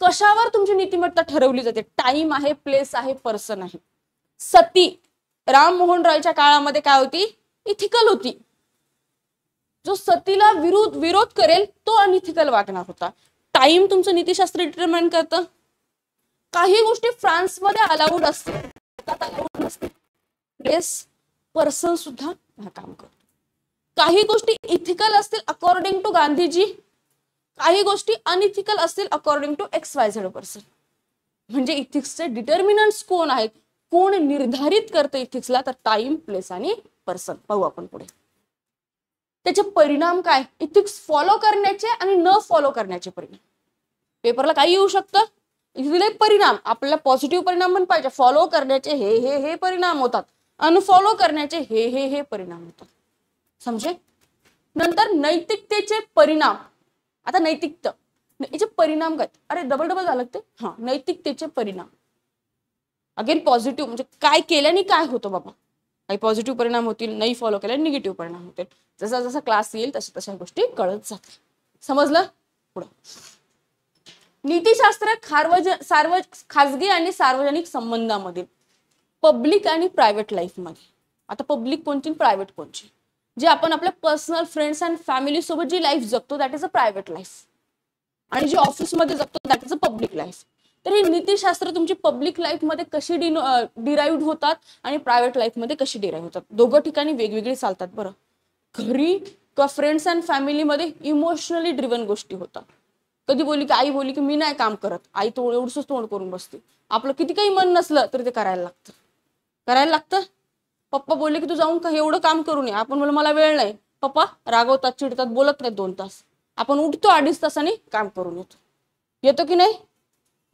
कशावर तुमची नीतिमत्ता ठरवली जाते टाइम आहे प्लेस आहे पर्सन आहे सती राम मोहन रॉयच्या काळामध्ये काय होती इथिकल होती जो सतीला विरोध विरोध करेल तो अनइथिकल वागणार होता टाइम तुमचं नीतीशास्त्र डिटरमाइन करतं काही गोष्टी फ्रान्समध्ये अलाउड असते भारतात अलाउड नसते येस पर्सन सुद्धा हा काम करतो काही गोष्टी इथिकल असतील अकॉर्डिंग टू गांधीजी काही गोष्टी अनइथिकल असतील according to X Y Z person म्हणजे इथिक्सचे डिटर्मिनंट्स कोण आहेत कोण निर्धारित करते इथिक्सला तर टाइम प्लेस आणि पर्सन पाहू आपण पुढे त्याचे परिणाम काय इथिक्स फॉलो करण्याचे आणि न फॉलो करण्याचे परिणाम पेपरला काही येऊ शकतं इथले परिणाम आपल्याला पॉझिटिव्ह परिणाम पण पाहिजे फॉलो करण्याचे हे हे हे परिणाम होतात अनफॉलो करण्याचे हे हे हे परिणाम होतात समजे नंतर नैतिकतेचे परिणाम आता नैतिकता याचे परिणाम काय अरे डबल डबल झालं ते हा नैतिकतेचे परिणाम अगेन पॉझिटिव्ह म्हणजे काय केल्याने काय होतं बाबा काही पॉझिटिव्ह परिणाम होतील नाही फॉलो केल्याने निगेटिव्ह परिणाम होतील जसा जसा क्लास येईल तशा तशा गोष्टी कळत जातील समजलं पुढं नीतीशास्त्र खार्वज सार्व खाजगी आणि सार्वजनिक संबंधामध्ये पब्लिक आणि प्रायव्हेट लाईफमध्ये आता पब्लिक कोणती प्रायव्हेट कोणची जे आपण आपल्या पर्सनल फ्रेंड्स अँड फॅमिली सोबत जी लाईफ जगतो that is a private life
आणि जी ऑफिसमध्ये
जगतो that is a public life तर हे नीतीशास्त्र तुमची पब्लिक लाईफमध्ये कशी डिनो डिराईव्ह होतात आणि प्रायव्हेट लाईफमध्ये कशी डिराईव्ह होतात दोघं ठिकाणी वेगवेगळी चालतात बरं घरी किंवा फ्रेंड्स अँड फॅमिलीमध्ये इमोशनली ड्रिवन गोष्टी होतात कधी बोलली की आई बोलली की मी नाही काम करत आई तो एवढंच तोंड करून बसते आपलं किती काही मन नसलं तरी ते करायला लागतं करायला लागतं पप्पा बोलले की तू जाऊन का एवढं काम करू नये आपण बोल मला वेळ नाही पप्पा रागवतात चिडतात बोलत नाही दोन तास आपण उठतो अडीच तासाने काम करून येतो येतो की नाही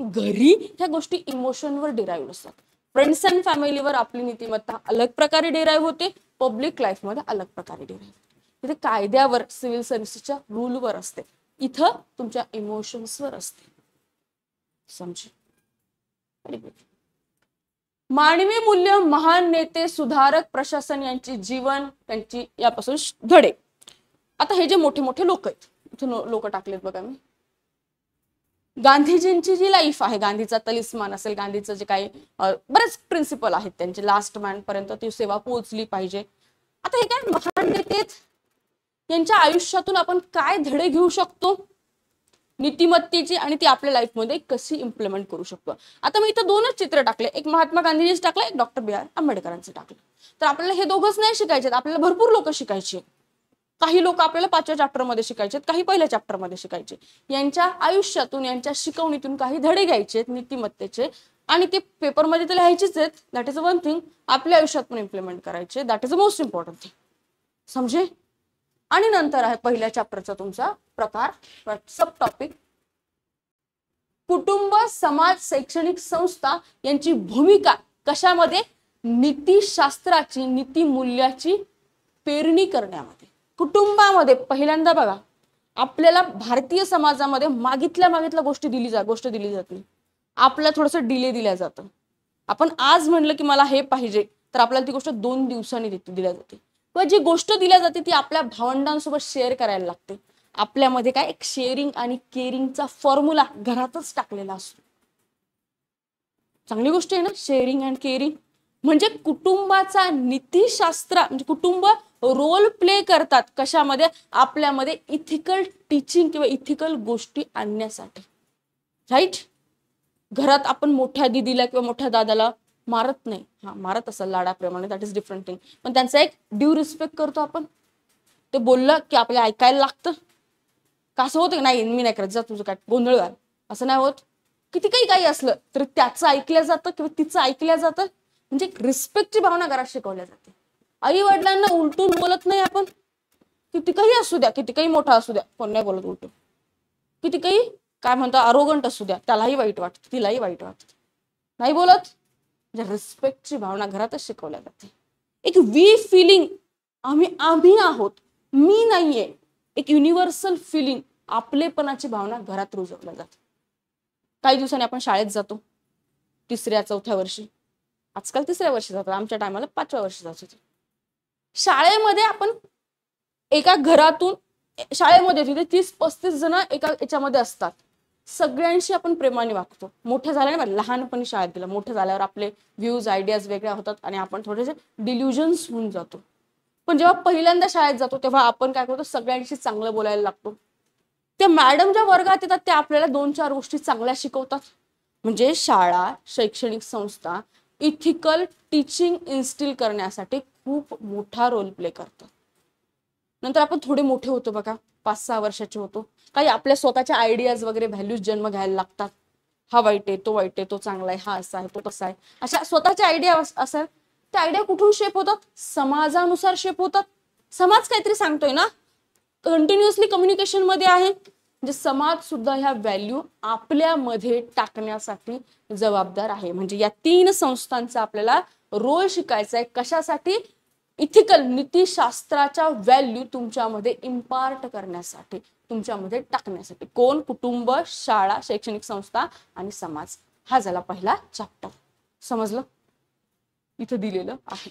घरी ह्या गोष्टी इमोशनवर डिराईव्ह असतात फ्रेंड्स अँड फॅमिलीवर आपली नीतिमत्ता अलग प्रकारे डिराईव्ह होते पब्लिक लाईफमध्ये अलग प्रकारे डिराईव्ह तिथे कायद्यावर सिव्हिल सर्व्हिसेसच्या रूलवर असते इथं तुमच्या इमोशन्सवर असते समजे मानवी मूल्य महान नेते सुधारक प्रशासन यांची जीवन त्यांची यापासून धडे आता हे जे मोठे मोठे लोक आहेत इथून लोक टाकलेत बघा मी गांधीजींची जी लाईफ आहे गांधीचा तलिस्मान असेल गांधीचं जे काही बरेच प्रिन्सिपल आहेत त्यांचे लास्ट मॅन पर्यंत ती सेवा पोहोचली पाहिजे आता हे काय महान नेते यांच्या आयुष्यातून आपण काय धडे घेऊ शकतो नीतिमत्तेची आणि ती आपल्या लाईफमध्ये कशी इम्प्लिमेंट करू शकतो आता मी इथं दोनच चित्र टाकले एक महात्मा गांधीजीच टाकलं एक डॉक्टर बी आर आंबेडकरांचं टाकलं तर आपल्याला हे दोघंच नाही शिकायचे आपल्याला भरपूर लोक शिकायचे काही लोक आपल्याला पाचव्या चॅप्टरमध्ये शिकायचे काही पहिल्या चॅप्टरमध्ये शिकायचे यांच्या आयुष्यातून यांच्या शिकवणीतून काही धडे घ्यायचे नीतिमत्तेचे आणि ते पेपरमध्ये तर लिहायचेच आहेत that is a one thing आपल्या आयुष्यात पण इम्प्लिमेंट करायचे that is a most important thing समजे आणि नंतर आहे पहिल्या चॅप्टरचा तुमचा प्रकार सब टॉपिक कुटुंब समाज शैक्षणिक संस्था यांची भूमिका कशामध्ये नीतीशास्त्राची मूल्याची पेरणी करण्यामध्ये कुटुंबामध्ये पहिल्यांदा बघा आपल्याला भारतीय समाजामध्ये मागितल्या मागितल्या गोष्टी दिली जा गोष्ट दिली जात नाही आपल्याला थोडंसं डिले दिल्या जातं आपण आज म्हणलं की मला हे पाहिजे तर आपल्याला ती गोष्ट दोन दिवसांनी दिल्या जाते किंवा जी गोष्ट दिल्या जाते ती आपल्या भावंडांसोबत शेअर करायला लागते आपल्यामध्ये काय एक शेअरिंग आणि केअरिंगचा फॉर्म्युला घरातच टाकलेला असतो चांगली गोष्ट आहे ना शेअरिंग अँड केअरिंग म्हणजे कुटुंबाचा नीतीशास्त्र म्हणजे कुटुंब रोल प्ले करतात कशामध्ये आपल्यामध्ये इथिकल टीचिंग किंवा इथिकल गोष्टी आणण्यासाठी राईट घरात आपण मोठ्या दिदीला किंवा मोठ्या दादाला मारत नाही हा मारत असेल लाडाप्रमाणे दॅट इज डिफरंट थिंग पण त्यांचा एक ड्यू रिस्पेक्ट करतो आपण ते बोललं की आपल्याला ऐकायला लागतं का असं होतं नाही मी नाही करत जा तुझं काय गोंधळ घाल असं नाही होत किती काही काही असलं तर त्याचं ऐकलं जातं किंवा तिचं ऐकलं जातं म्हणजे एक रिस्पेक्टची भावना घरात शिकवल्या जाते आई वडिलांना उलटून बोलत नाही आपण किती काही असू द्या किती काही मोठा असू द्या कोण नाही बोलत उलटून किती काही काय म्हणतो आरोगंट असू द्या त्यालाही वाईट वाटत तिलाही वाईट वाटत नाही बोलत म्हणजे रिस्पेक्टची भावना घरातच शिकवल्या जाते एक वी फिलिंग आम्ही आम्ही आहोत मी नाहीये एक युनिव्हर्सल फिलिंग आपलेपणाची भावना घरात रुजवल्या जाते काही दिवसांनी आपण शाळेत जातो तिसऱ्या चौथ्या वर्षी आजकाल तिसऱ्या वर्षी जातात आमच्या टायमाला पाचव्या वर्षी जात होते शाळेमध्ये आपण एका घरातून शाळेमध्ये तिथे तीस पस्तीस जण एका याच्यामध्ये असतात सगळ्यांशी आपण प्रेमाने वागतो मोठं झाल्याने ना लहानपणी शाळेत गेलं मोठे झाल्यावर आपले व्ह्यूज आयडियाज वेगळ्या होतात आणि आपण थोडेसे डिल्युजन्स होऊन जातो पण जेव्हा पहिल्यांदा शाळेत जातो तेव्हा आपण काय करतो सगळ्यांशी चांगलं बोलायला लागतो त्या मॅडम ज्या वर्गात येतात त्या आपल्याला दोन चार गोष्टी चांगल्या शिकवतात म्हणजे शाळा शैक्षणिक संस्था इथिकल टीचिंग इन्स्टिल करण्यासाठी खूप मोठा रोल प्ले करतात नंतर आपण थोडे मोठे होतो बघा पाच सहा वर्षाचे होतो काही आपल्या स्वतःच्या आयडियाज वगैरे व्हॅल्यूज जन्म घ्यायला लागतात हा वाईट आहे तो वाईट आहे तो चांगला आहे हा असा आहे तो तसा आहे अशा स्वतःच्या आयडिया असतात त्या आयडिया कुठून शेप होतात समाजानुसार शेप होतात समाज काहीतरी सांगतोय ना कंटिन्युअसली कम्युनिकेशन मध्ये आहे म्हणजे समाज सुद्धा ह्या व्हॅल्यू आपल्यामध्ये टाकण्यासाठी जबाबदार आहे म्हणजे या तीन संस्थांचा आपल्याला रोल शिकायचा आहे कशासाठी इथिकल नीतीशास्त्राच्या व्हॅल्यू तुमच्यामध्ये इम्पार्ट करण्यासाठी तुमच्यामध्ये टाकण्यासाठी कोण कुटुंब शाळा शैक्षणिक संस्था आणि समाज हा झाला पहिला चॅप्टर समजलं इथं दिलेलं आहे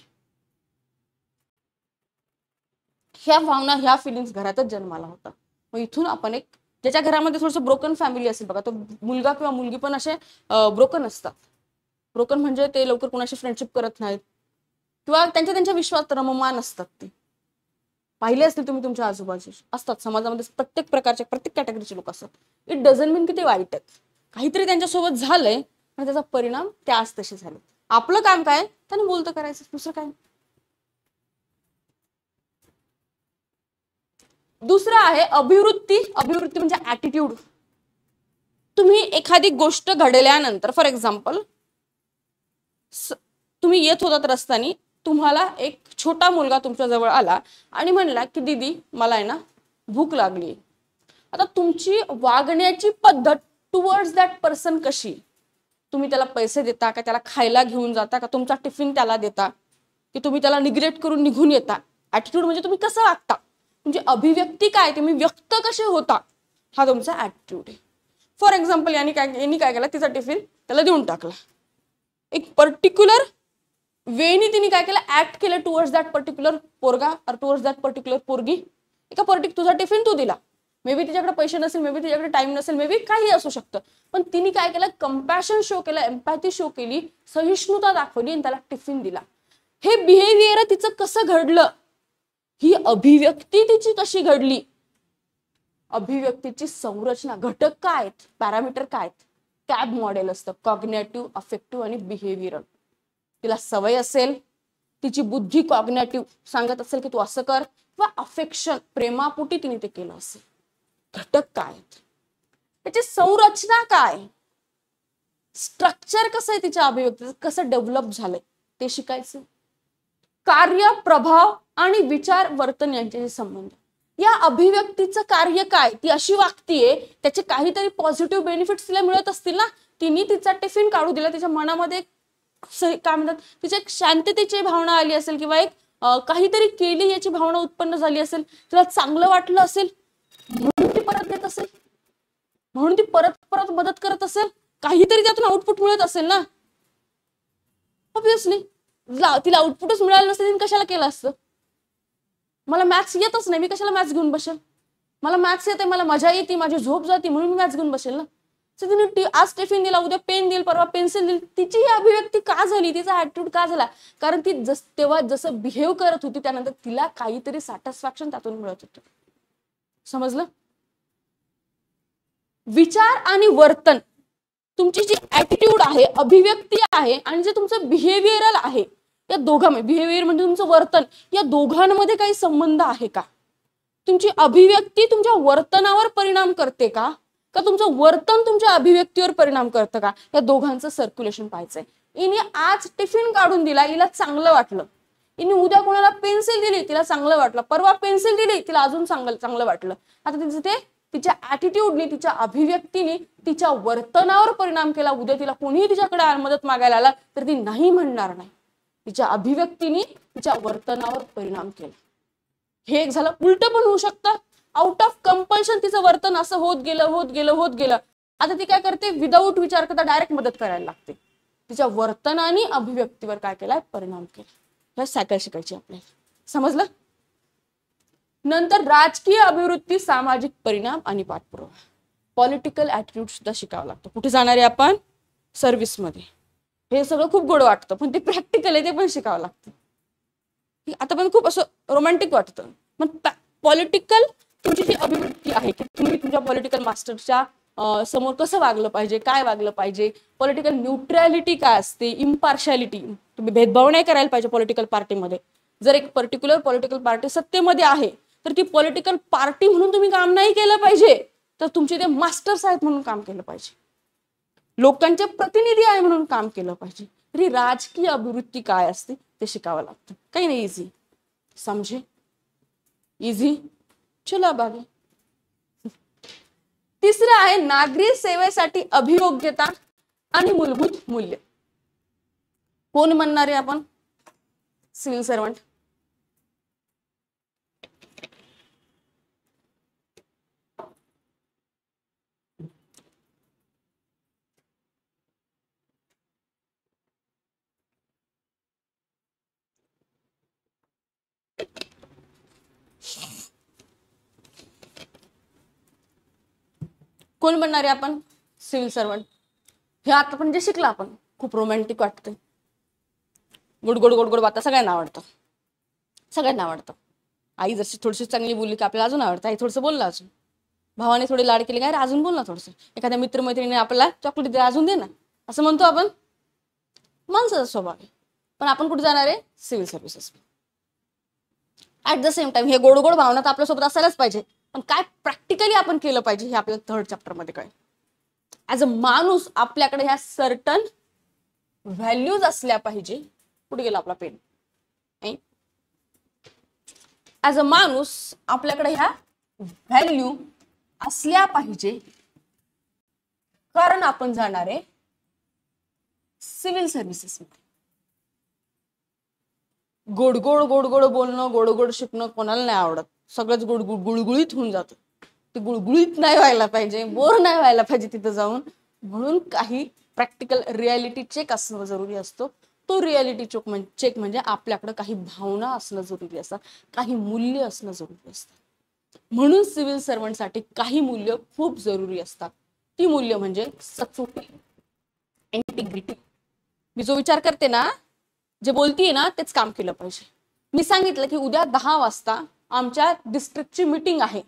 ह्या भावना ह्या फिलिंग्स घरातच जन्माला होतात मग इथून आपण एक ज्याच्या घरामध्ये थोडस ब्रोकन फॅमिली असेल बघा तो मुलगा किंवा मुलगी पण असे ब्रोकन असतात ब्रोकन म्हणजे ते लवकर कोणाशी फ्रेंडशिप करत नाहीत किंवा त्यांच्या त्यांच्या विश्वात रममान असतात ते पाहिले असतील तुम्ही तुमच्या आजूबाजू असतात समाजामध्ये प्रत्येक प्रकारचे प्रत्येक कॅटेगरीचे लोक असतात इट डझन मीन की ते वाईट आहेत काहीतरी त्यांच्यासोबत झालंय आणि त्याचा परिणाम त्याच तसे झाले आपलं काम काय त्यांना बोलतं करायचं दुसरं काय दुसरं आहे अभिवृत्ती अभिवृत्ती म्हणजे ऍटिट्यूड तुम्ही एखादी गोष्ट घडल्यानंतर फॉर एक्झाम्पल तुम्ही येत होतात रस्त्यानी तुम्हाला एक छोटा मुलगा तुमच्याजवळ आला आणि म्हणला की दिदी मला आहे ना भूक लागली आता तुमची वागण्याची पद्धत टुवर्ड्स दॅट पर्सन कशी तुम्ही त्याला पैसे देता का त्याला खायला घेऊन जाता का तुमचा टिफिन त्याला देता की तुम्ही त्याला निग्रेट करून निघून येता ॲटिट्यूड म्हणजे तुम्ही कसं वागता तुमची म्हणजे अभिव्यक्ती काय तुम्ही व्यक्त कसे होता हा तुमचा ऍटिट्यूड आहे फॉर एक्झाम्पल यांनी काय यांनी काय केलं तिचा टिफिन त्याला देऊन टाकला एक पर्टिक्युलर वेनी तिने काय केलं ऍक्ट केलं टुवर्ड्स दॅट पर्टिक्युलर पोरगा और टुवर्ड्स दॅट पर्टिक्युलर पोरगी एका पर्टिक तुझा टिफिन तू दिला मे बी तिच्याकडे पैसे नसेल मे बी तिच्याकडे टाइम नसेल मे बी काही असू शकतं पण तिने काय केलं कंपॅशन शो केलं एम्पॅथी शो केली सहिष्णुता दाखवली आणि त्याला टिफिन दिला हे बिहेवियर तिचं कसं घडलं ही अभिव्यक्ती तिची कशी घडली अभिव्यक्तीची संरचना घटक काय आहेत पॅरामीटर काय आहेत कॅब मॉडेल असतं कॉग्नेटिव्ह अफेक्टिव्ह आणि बिहेवियरल तिला सवय असेल तिची बुद्धी कॉग्नेटिव्ह सांगत असेल की तू असं कर किंवा अफेक्शन प्रेमापोटी तिने ते केलं असेल घटक काय त्याची संरचना काय स्ट्रक्चर कसं आहे तिच्या अभिव्यक्ती कसं डेव्हलप झालंय ते शिकायचं कार्य प्रभाव आणि विचार वर्तन यांच्याशी संबंध या अभिव्यक्तीचं कार्य काय ती अशी वागतीये त्याचे काहीतरी पॉझिटिव्ह बेनिफिट्स तिला मिळत असतील ना तिने तिचा टिफिन काढू दिला तिच्या मनामध्ये काय म्हणतात तिच्या एक शांततेची भावना आली असेल किंवा एक काहीतरी केली याची भावना उत्पन्न झाली असेल तिला चांगलं वाटलं असेल म्हणून ती परत देत असेल म्हणून ती परत परत मदत करत असेल काहीतरी त्यातून आउटपुट मिळत असेल ना ऑब्विसली तिला आउटपुटच मिळालं नसतं तिने कशाला केलं असतं मला मॅथ्स येतच नाही मी कशाला मॅथ्स घेऊन बसेल मला मॅथ्स येते मला मजा येते माझी झोप जाते म्हणून मी मॅथ्स घेऊन बसेल ना तिने आज टिफिन दिला उद्या पेन देईल परवा पेन्सिल देईल तिची ही अभिव्यक्ती का झाली तिचा ऍटिट्यूड का झाला कारण ती जस तेव्हा जसं बिहेव करत होती त्यानंतर तिला काहीतरी सॅटिस्फॅक्शन त्यातून मिळत होतं समजलं विचार आणि वर्तन तुमची जी ऍटिट्यूड आहे अभिव्यक्ती आहे आणि जे तुमचं बिहेवियरल आहे या दोघांमध्ये बिहेवियर म्हणजे तुमचं वर्तन या दोघांमध्ये काही संबंध आहे का तुमची अभिव्यक्ती तुमच्या वर्तनावर परिणाम करते का का तुमचं वर्तन तुमच्या अभिव्यक्तीवर परिणाम करतं का या दोघांचं सर्क्युलेशन पाहायचंय इने आज टिफिन काढून दिला हिला चांगलं वाटलं इने उद्या कोणाला पेन्सिल दिली तिला चांगलं वाटलं परवा पेन्सिल दिली तिला अजून चांगलं चांगलं वाटलं आता तिचं ते तिच्या ऍटिट्यूडनी तिच्या अभिव्यक्तीने तिच्या वर्तनावर परिणाम केला उद्या तिला कोणीही तिच्याकडे मदत मागायला आला तर ती नाही म्हणणार नाही तिच्या अभिव्यक्तीने तिच्या वर्तनावर परिणाम केला हे एक झालं उलट पण होऊ शकतं आउट ऑफ कंपल्शन तिचं वर्तन असं होत गेलं होत गेलं होत गेलं आता ती काय करते विदाऊट विचार करता डायरेक्ट मदत करायला लागते तिच्या वर्तनाने अभिव्यक्तीवर काय केलाय परिणाम केला सायकल शिकायची आपल्याला समजलं नंतर राजकीय अभिवृत्ती सामाजिक परिणाम आणि पाठपुरावा पॉलिटिकल ऍटिट्यूड सुद्धा शिकावं लागतो कुठे जाणारे आपण सर्व्हिसमध्ये हे सगळं खूप गोड वाटतं पण ते प्रॅक्टिकल आहे ते पण शिकावं लागतं आता पण खूप असं रोमॅन्टिक वाटतं मग पॉलिटिकल तुमची जी अभिवृत्ती आहे की तुम्ही तुमच्या पॉलिटिकल मास्टरच्या समोर कसं वागलं पाहिजे काय वागलं पाहिजे पॉलिटिकल न्यूट्रॅलिटी काय असते इम्पार्शॅलिटी तुम्ही भेदभाव नाही करायला पाहिजे पॉलिटिकल पार्टीमध्ये जर एक पर्टिक्युलर पॉलिटिकल पार्टी सत्तेमध्ये आहे तर ती पॉलिटिकल पार्टी म्हणून तुम्ही काम नाही केलं पाहिजे तर तुमचे ते मास्टर्स आहेत म्हणून काम केलं पाहिजे लोकांचे प्रतिनिधी आहे म्हणून काम केलं पाहिजे तरी राजकीय अभिवृत्ती काय असते ते शिकावं लागतं काही नाही इझी समजे इझी चला बाबा तिसरं आहे नागरी सेवेसाठी अभियोग्यता आणि मूलभूत मूल्य कोण म्हणणारे आपण सिविल सर्वंट कोण बनणार आहे आपण सिव्हिल सर्वंट हे आता पण जे शिकलं आपण खूप रोमॅन्टिक वाटतं गुड गुड गुड गुड बाता सगळ्यांना आवडतं सगळ्यांना आवडतं आई जशी थोडीशी चांगली बोलली की आपल्याला अजून आवडतं आई थोडंसं बोललं अजून भावाने थोडे लाड केले काय अजून बोल ना थोडंसं एखाद्या मित्रमैत्रिणीने आपल्याला चॉकलेट दे अजून दे ना असं म्हणतो आपण माणसाचा स्वभाव आहे पण आपण कुठे जाणार आहे civil services at the same time हे गोड गोड भावना तर आपल्यासोबत असायलाच पाहिजे पण काय प्रॅक्टिकली आपण केलं पाहिजे हे आपल्याला थर्ड चॅप्टरमध्ये कळेल ॲज अ माणूस आपल्याकडे ह्या सर्टन व्हॅल्यूज असल्या पाहिजे कुठे गेला आपला पेन ॲज अ माणूस आपल्याकडे ह्या व्हॅल्यू असल्या पाहिजे कारण आपण जाणार आहे सिव्हिल सर्व्हिसेसमध्ये गोडगोड गोडगोड बोलणं गोडगोड शिकणं कोणाला नाही आवडत सगळंच गुळ गुळगुळीत होऊन जातं ते गुळगुळीत नाही व्हायला पाहिजे बोर नाही व्हायला पाहिजे तिथं जाऊन म्हणून काही प्रॅक्टिकल रियालिटी चेक असणं जरुरी असतो तो रियालिटी चोक म्हणजे चेक म्हणजे आपल्याकडं काही भावना असणं जरुरी असतात काही मूल्य असणं जरुरी असतात म्हणून सिव्हिल सर्वंटसाठी काही मूल्य खूप जरुरी असतात ती मूल्य म्हणजे सचोटी इंटिग्रिटी मी जो विचार करते ना जे बोलतीये ना तेच काम केलं पाहिजे मी सांगितलं की उद्या दहा वाजता आमच्या डिस्ट्रिक्टची मिटिंग आहे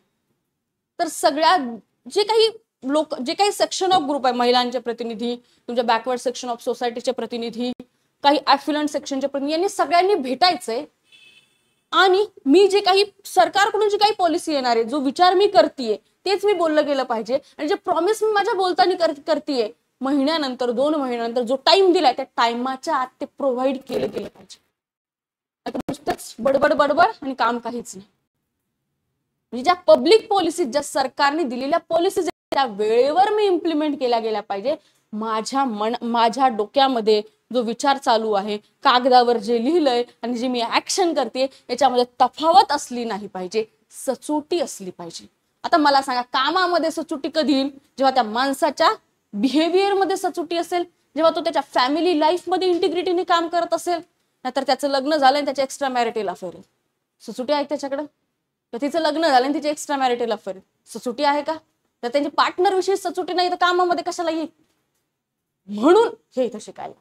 तर सगळ्या जे काही लोक जे काही सेक्शन ऑफ ग्रुप आहे महिलांचे प्रतिनिधी तुमच्या बॅकवर्ड सेक्शन ऑफ सोसायटीचे प्रतिनिधी काही ऍफ्युलंट सेक्शनचे प्रतिनिधी यांनी सगळ्यांनी भेटायचंय आणि मी जे काही सरकारकडून जी काही पॉलिसी येणार आहे जो विचार मी करतेय तेच मी बोललं गेलं पाहिजे आणि जे प्रॉमिस मी माझ्या बोलताना करतेय महिन्यानंतर दोन महिन्यानंतर जो टाइम दिलाय त्या टायमाच्या आत ते प्रोव्हाइड केलं गेलं पाहिजे नुसतंच बडबड बडबड आणि काम काहीच नाही म्हणजे ज्या पब्लिक पॉलिसी ज्या सरकारने दिलेल्या पॉलिसीज त्या वेळेवर मी इम्प्लिमेंट केल्या गेल्या पाहिजे माझ्या मन माझ्या डोक्यामध्ये जो विचार चालू आहे कागदावर जे लिहिलंय आणि जे मी ऍक्शन करते याच्यामध्ये तफावत असली नाही पाहिजे सचोटी असली पाहिजे आता मला सांगा कामामध्ये सचोटी कधी येईल जेव्हा त्या माणसाच्या बिहेवियर मध्ये सचोटी असेल जेव्हा तो त्याच्या फॅमिली लाईफमध्ये इंटिग्रिटीने काम करत असेल नाहीतर त्याचं लग्न झालं आणि त्याच्या एक्स्ट्रा मॅरिटल अफेअर आहे सुसुटी आहे त्याच्याकडं तर तिचं लग्न झालं आणि तिची एक्स्ट्रा मॅरिटल अफेअर आहे सुसुटी आहे का तर त्यांची पार्टनर विषयी सचुटी नाही तर कामामध्ये कशाला येईल म्हणून हे इथं शिकायला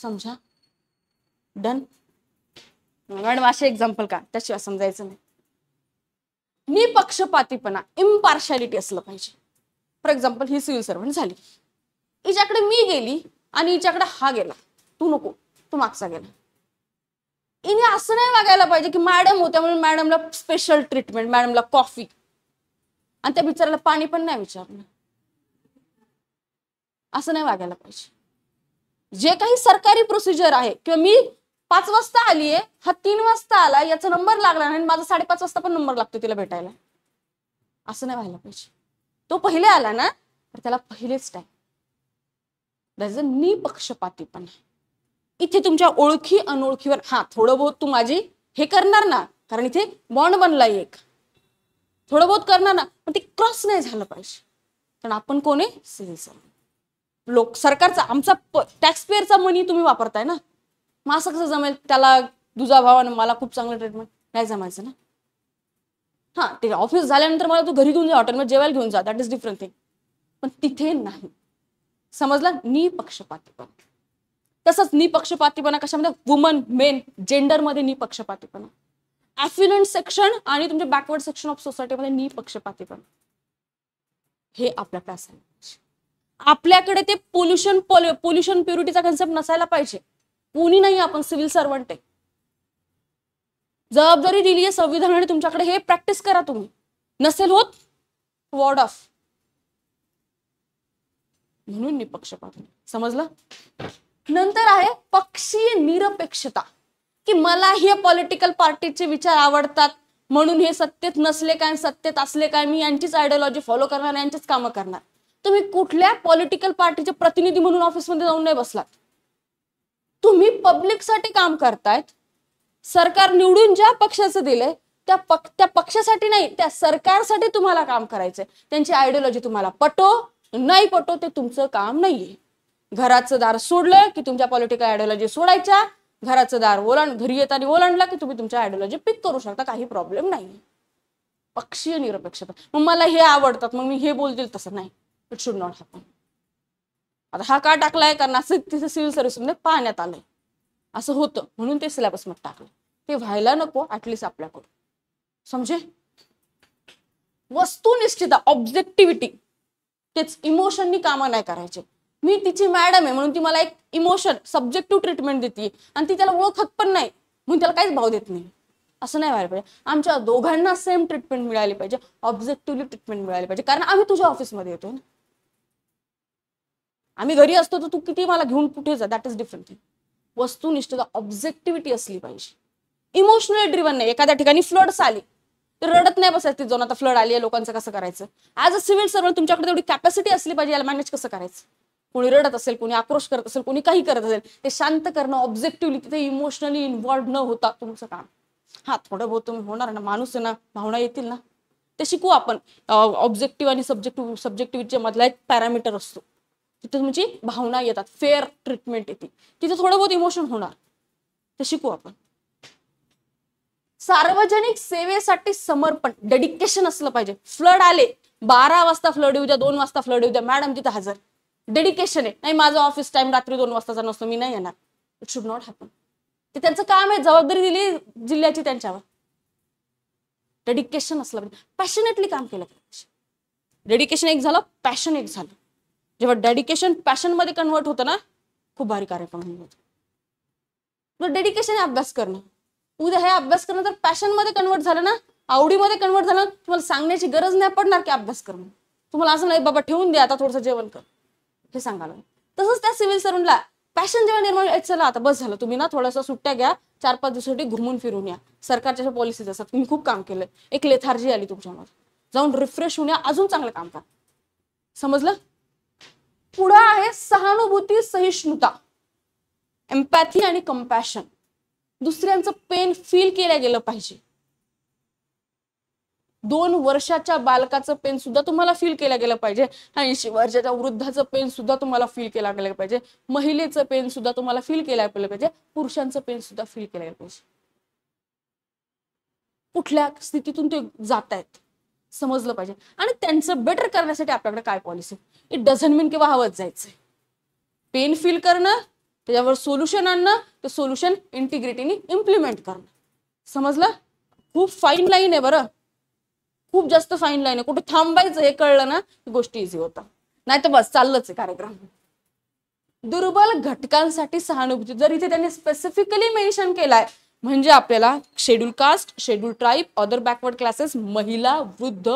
समजा डन मॅडम असे एक्झाम्पल का त्याशिवाय समजायचं नाही मी पक्षपातीपणा इम्पार्शॅलिटी असलं पाहिजे फॉर एक्झाम्पल ही सिव्हिल सर्वंट झाली हिच्याकडे मी गेली आणि हिच्याकडे हा गेला तू नको तू मागचा गेला इने असं नाही वागायला पाहिजे की मॅडम हो त्यामुळे मॅडमला स्पेशल ट्रीटमेंट मॅडमला कॉफी आणि त्या बिचाराला पाणी पण नाही विचारलं असं नाही वागायला पाहिजे जे काही सरकारी प्रोसिजर आहे किंवा मी पाच वाजता आलीये हा तीन वाजता आला याचा नंबर लागला आणि माझा साडेपाच वाजता पण नंबर लागतो तिला भेटायला असं नाही व्हायला पाहिजे तो पहिले आला ना तर त्याला पहिलेच टाईम नी पक्षपाती पण आहे इथे तुमच्या ओळखी अनोळखीवर हा थोडं बहुत तू माझी हे करणार ना कारण इथे बॉन्ड बनलाय एक थोडं बहुत करणार ना पण ते क्रॉस नाही झालं पाहिजे कारण आपण कोण आहे सिव्हिल लोक सरकारचा आमचा टॅक्स पेअरचा मनी तुम्ही वापरताय ना मग असं कसं जमेल त्याला दुजा भावानं मला खूप चांगलं ट्रीटमेंट नाही जमायचं ना हां ते ऑफिस झाल्यानंतर मला तू घरी घेऊन जा हॉटेलमध्ये जेवायला घेऊन जा दॅट इज डिफरंट थिंग पण तिथे नाही समजला पण तसंच निपक्षपातीपणा कशामध्ये वुमन मेन जेंडरमध्ये निपक्षपातीपणा ऍफ्युलंट सेक्शन आणि तुमचे बॅकवर्ड सेक्शन ऑफ सोसायटीमध्ये निपक्षपातीपणा हे आपल्याकडे असायला आपल्याकडे ते पोल्युशन पोल्युशन प्युरिटीचा कन्सेप्ट नसायला पाहिजे कोणी नाही आपण सिव्हिल सर्वंट आहे जबाबदारी दिली आहे संविधानाने तुमच्याकडे हे प्रॅक्टिस करा तुम्ही नसेल होत वॉर्ड ऑफ म्हणून निपक्षपात समजलं नंतर आहे पक्षीय निरपेक्षता की मला हे पॉलिटिकल पार्टीचे विचार आवडतात म्हणून हे सत्तेत नसले काय सत्तेत असले काय मी यांचीच आयडिओलॉजी फॉलो करणार यांचीच कामं करणार तुम्ही कुठल्या पॉलिटिकल पार्टीचे प्रतिनिधी म्हणून ऑफिसमध्ये जाऊन नाही बसलात तुम्ही पब्लिकसाठी काम करतायत सरकार निवडून ज्या पक्षाचं दिले त्या पक त्या पक्षासाठी नाही त्या सरकारसाठी तुम्हाला काम करायचंय त्यांची आयडिओलॉजी तुम्हाला पटो नाही पटो ते तुमचं काम नाहीये घराचं दार सोडलं की तुमच्या पॉलिटिकल आयडिओलॉजी सोडायच्या घराचं दार ओलांड घरी येताना ओलांडला की तुम्ही तुमच्या आयडिओलॉजी पिक करू शकता काही प्रॉब्लेम नाही पक्षीय निरपेक्षता मग मला हे आवडतात मग मी हे बोलतील तसं नाही इट शुड नॉट हॅपन आता हा का टाकलाय कारण असं तिथे सिव्हिल सर्व्हिसमध्ये पाहण्यात आलंय असं होतं म्हणून ते मध्ये टाकलं ते व्हायला नको ऍटलिस्ट आपल्याकडून समजे वस्तुनिष्ठता ऑब्जेक्टिव्हिटी तेच इमोशननी कामं नाही करायचे मी तिची मॅडम आहे म्हणून ती मला एक इमोशन सब्जेक्टिव्ह ट्रीटमेंट देते आणि ती त्याला ओळखत पण नाही म्हणून त्याला काहीच भाव देत नाही असं नाही व्हायला पाहिजे आमच्या दोघांना सेम ट्रीटमेंट मिळाली पाहिजे ऑब्जेक्टिव्हली ट्रीटमेंट मिळाली पाहिजे कारण आम्ही तुझ्या ऑफिसमध्ये येतो ना आम्ही घरी असतो तर तू किती मला घेऊन कुठे जा दॅट इज डिफरंट थिंग वस्तुनिष्ठता ऑब्जेक्टिव्हिटी असली पाहिजे इमोशनल ड्रिव्हन नाही एखाद्या ठिकाणी फ्लड्स आली तर रडत नाही बसायचं जाऊन आता फ्लड आली आहे लोकांचं कसं करायचं ॲज अ सिव्हिल सर्व्हंट तुमच्याकडे तेवढी कॅपॅसिटी असली पाहिजे याला मॅनेज कसं करायचं कोणी रडत असेल कोणी आक्रोश करत असेल कोणी काही करत असेल ते शांत करणं ऑब्जेक्टिव्हली तिथे इमोशनली इन्व्हॉल्व न होता तुमचं काम हा थोडं बहुत तुम्ही होणार ना माणूस आहे ना भावना येतील ना ते शिकू आपण ऑब्जेक्टिव्ह आणि सब्जेक्टिव्ह सब्जेक्टिव्हिटीच्या मधला एक पॅरामीटर असतो तिथे तुमची म्हणजे भावना येतात फेअर ट्रीटमेंट येते तिथे थोडं बहुत इमोशन होणार ते शिकू आपण सार्वजनिक सेवेसाठी समर्पण डेडिकेशन असलं पाहिजे फ्लड आले बारा वाजता फ्लड येऊ द्या दोन वाजता फ्लड येऊ द्या मॅडम तिथे हजर डेडिकेशन आहे नाही माझा ऑफिस टाइम रात्री दोन वाजताचा नसतो मी नाही येणार इट शुड नॉट हॅपन ते त्यांचं काम आहे जबाबदारी दिली जिल्ह्याची त्यांच्यावर डेडिकेशन असलं पाहिजे पॅशनेटली काम केलं पाहिजे डेडिकेशन एक झालं पॅशन एक झालं जेव्हा डेडिकेशन पॅशन मध्ये कन्व्हर्ट होतं ना खूप भारी कार्यक्रम होतो डेडिकेशन आहे अभ्यास करणं उद्या हे अभ्यास करणं तर पॅशन मध्ये कन्वर्ट झालं ना आवडीमध्ये कन्वर्ट झालं तुम्हाला सांगण्याची गरज नाही पडणार की अभ्यास करणं तुम्हाला असं नाही बाबा ठेवून द्या आता थोडंसं जेवण कर हे सांगाल तसंच त्या सिव्हिल सर्वंटला पॅशन जेव्हा निर्माण चला आता बस झालं तुम्ही ना थोडासा सुट्ट्या घ्या चार पाच दिवसासाठी घुमून फिरून या सरकारच्या ज्या पॉलिसीज असतात तुम्ही खूप काम केलं एक लेथार्जी आली तुमच्यामध्ये जाऊन रिफ्रेश होऊन या अजून चांगलं काम करा समजलं पुढं आहे सहानुभूती सहिष्णुता एम्पॅथी आणि कम्पॅशन दुसऱ्यांचं पेन फील केलं गेलं पाहिजे दोन वर्षाच्या बालकाचं पेन सुद्धा तुम्हाला फील केलं गेलं पाहिजे ऐंशी वर्षाच्या वृद्धाचं पेन सुद्धा तुम्हाला फील केलं गेलं पाहिजे महिलेचं पेन सुद्धा तुम्हाला फील केलं गेलं पाहिजे पुरुषांचं पेन सुद्धा फील केलं गेलं पाहिजे कुठल्या स्थितीतून ते जात आहेत समजलं पाहिजे आणि त्यांचं बेटर करण्यासाठी आपल्याकडे काय पॉलिसी इट डझन मीन किंवा हवंच जायचंय पेन फील करणं त्याच्यावर सोल्युशन आणणं ते सोल्युशन इंटिग्रिटीने इम्प्लिमेंट करणं समजलं खूप फाईन लाईन आहे बरं खूप जास्त फाईन लाईन आहे कुठे थांबायचं हे कळलं ना गोष्ट इझी होता नाही तर बस चाललंच आहे कार्यक्रम दुर्बल घटकांसाठी सहानुभूती जर इथे त्यांनी स्पेसिफिकली मेन्शन केलाय म्हणजे आपल्याला schedule caste schedule tribe other backward classes महिला वृद्ध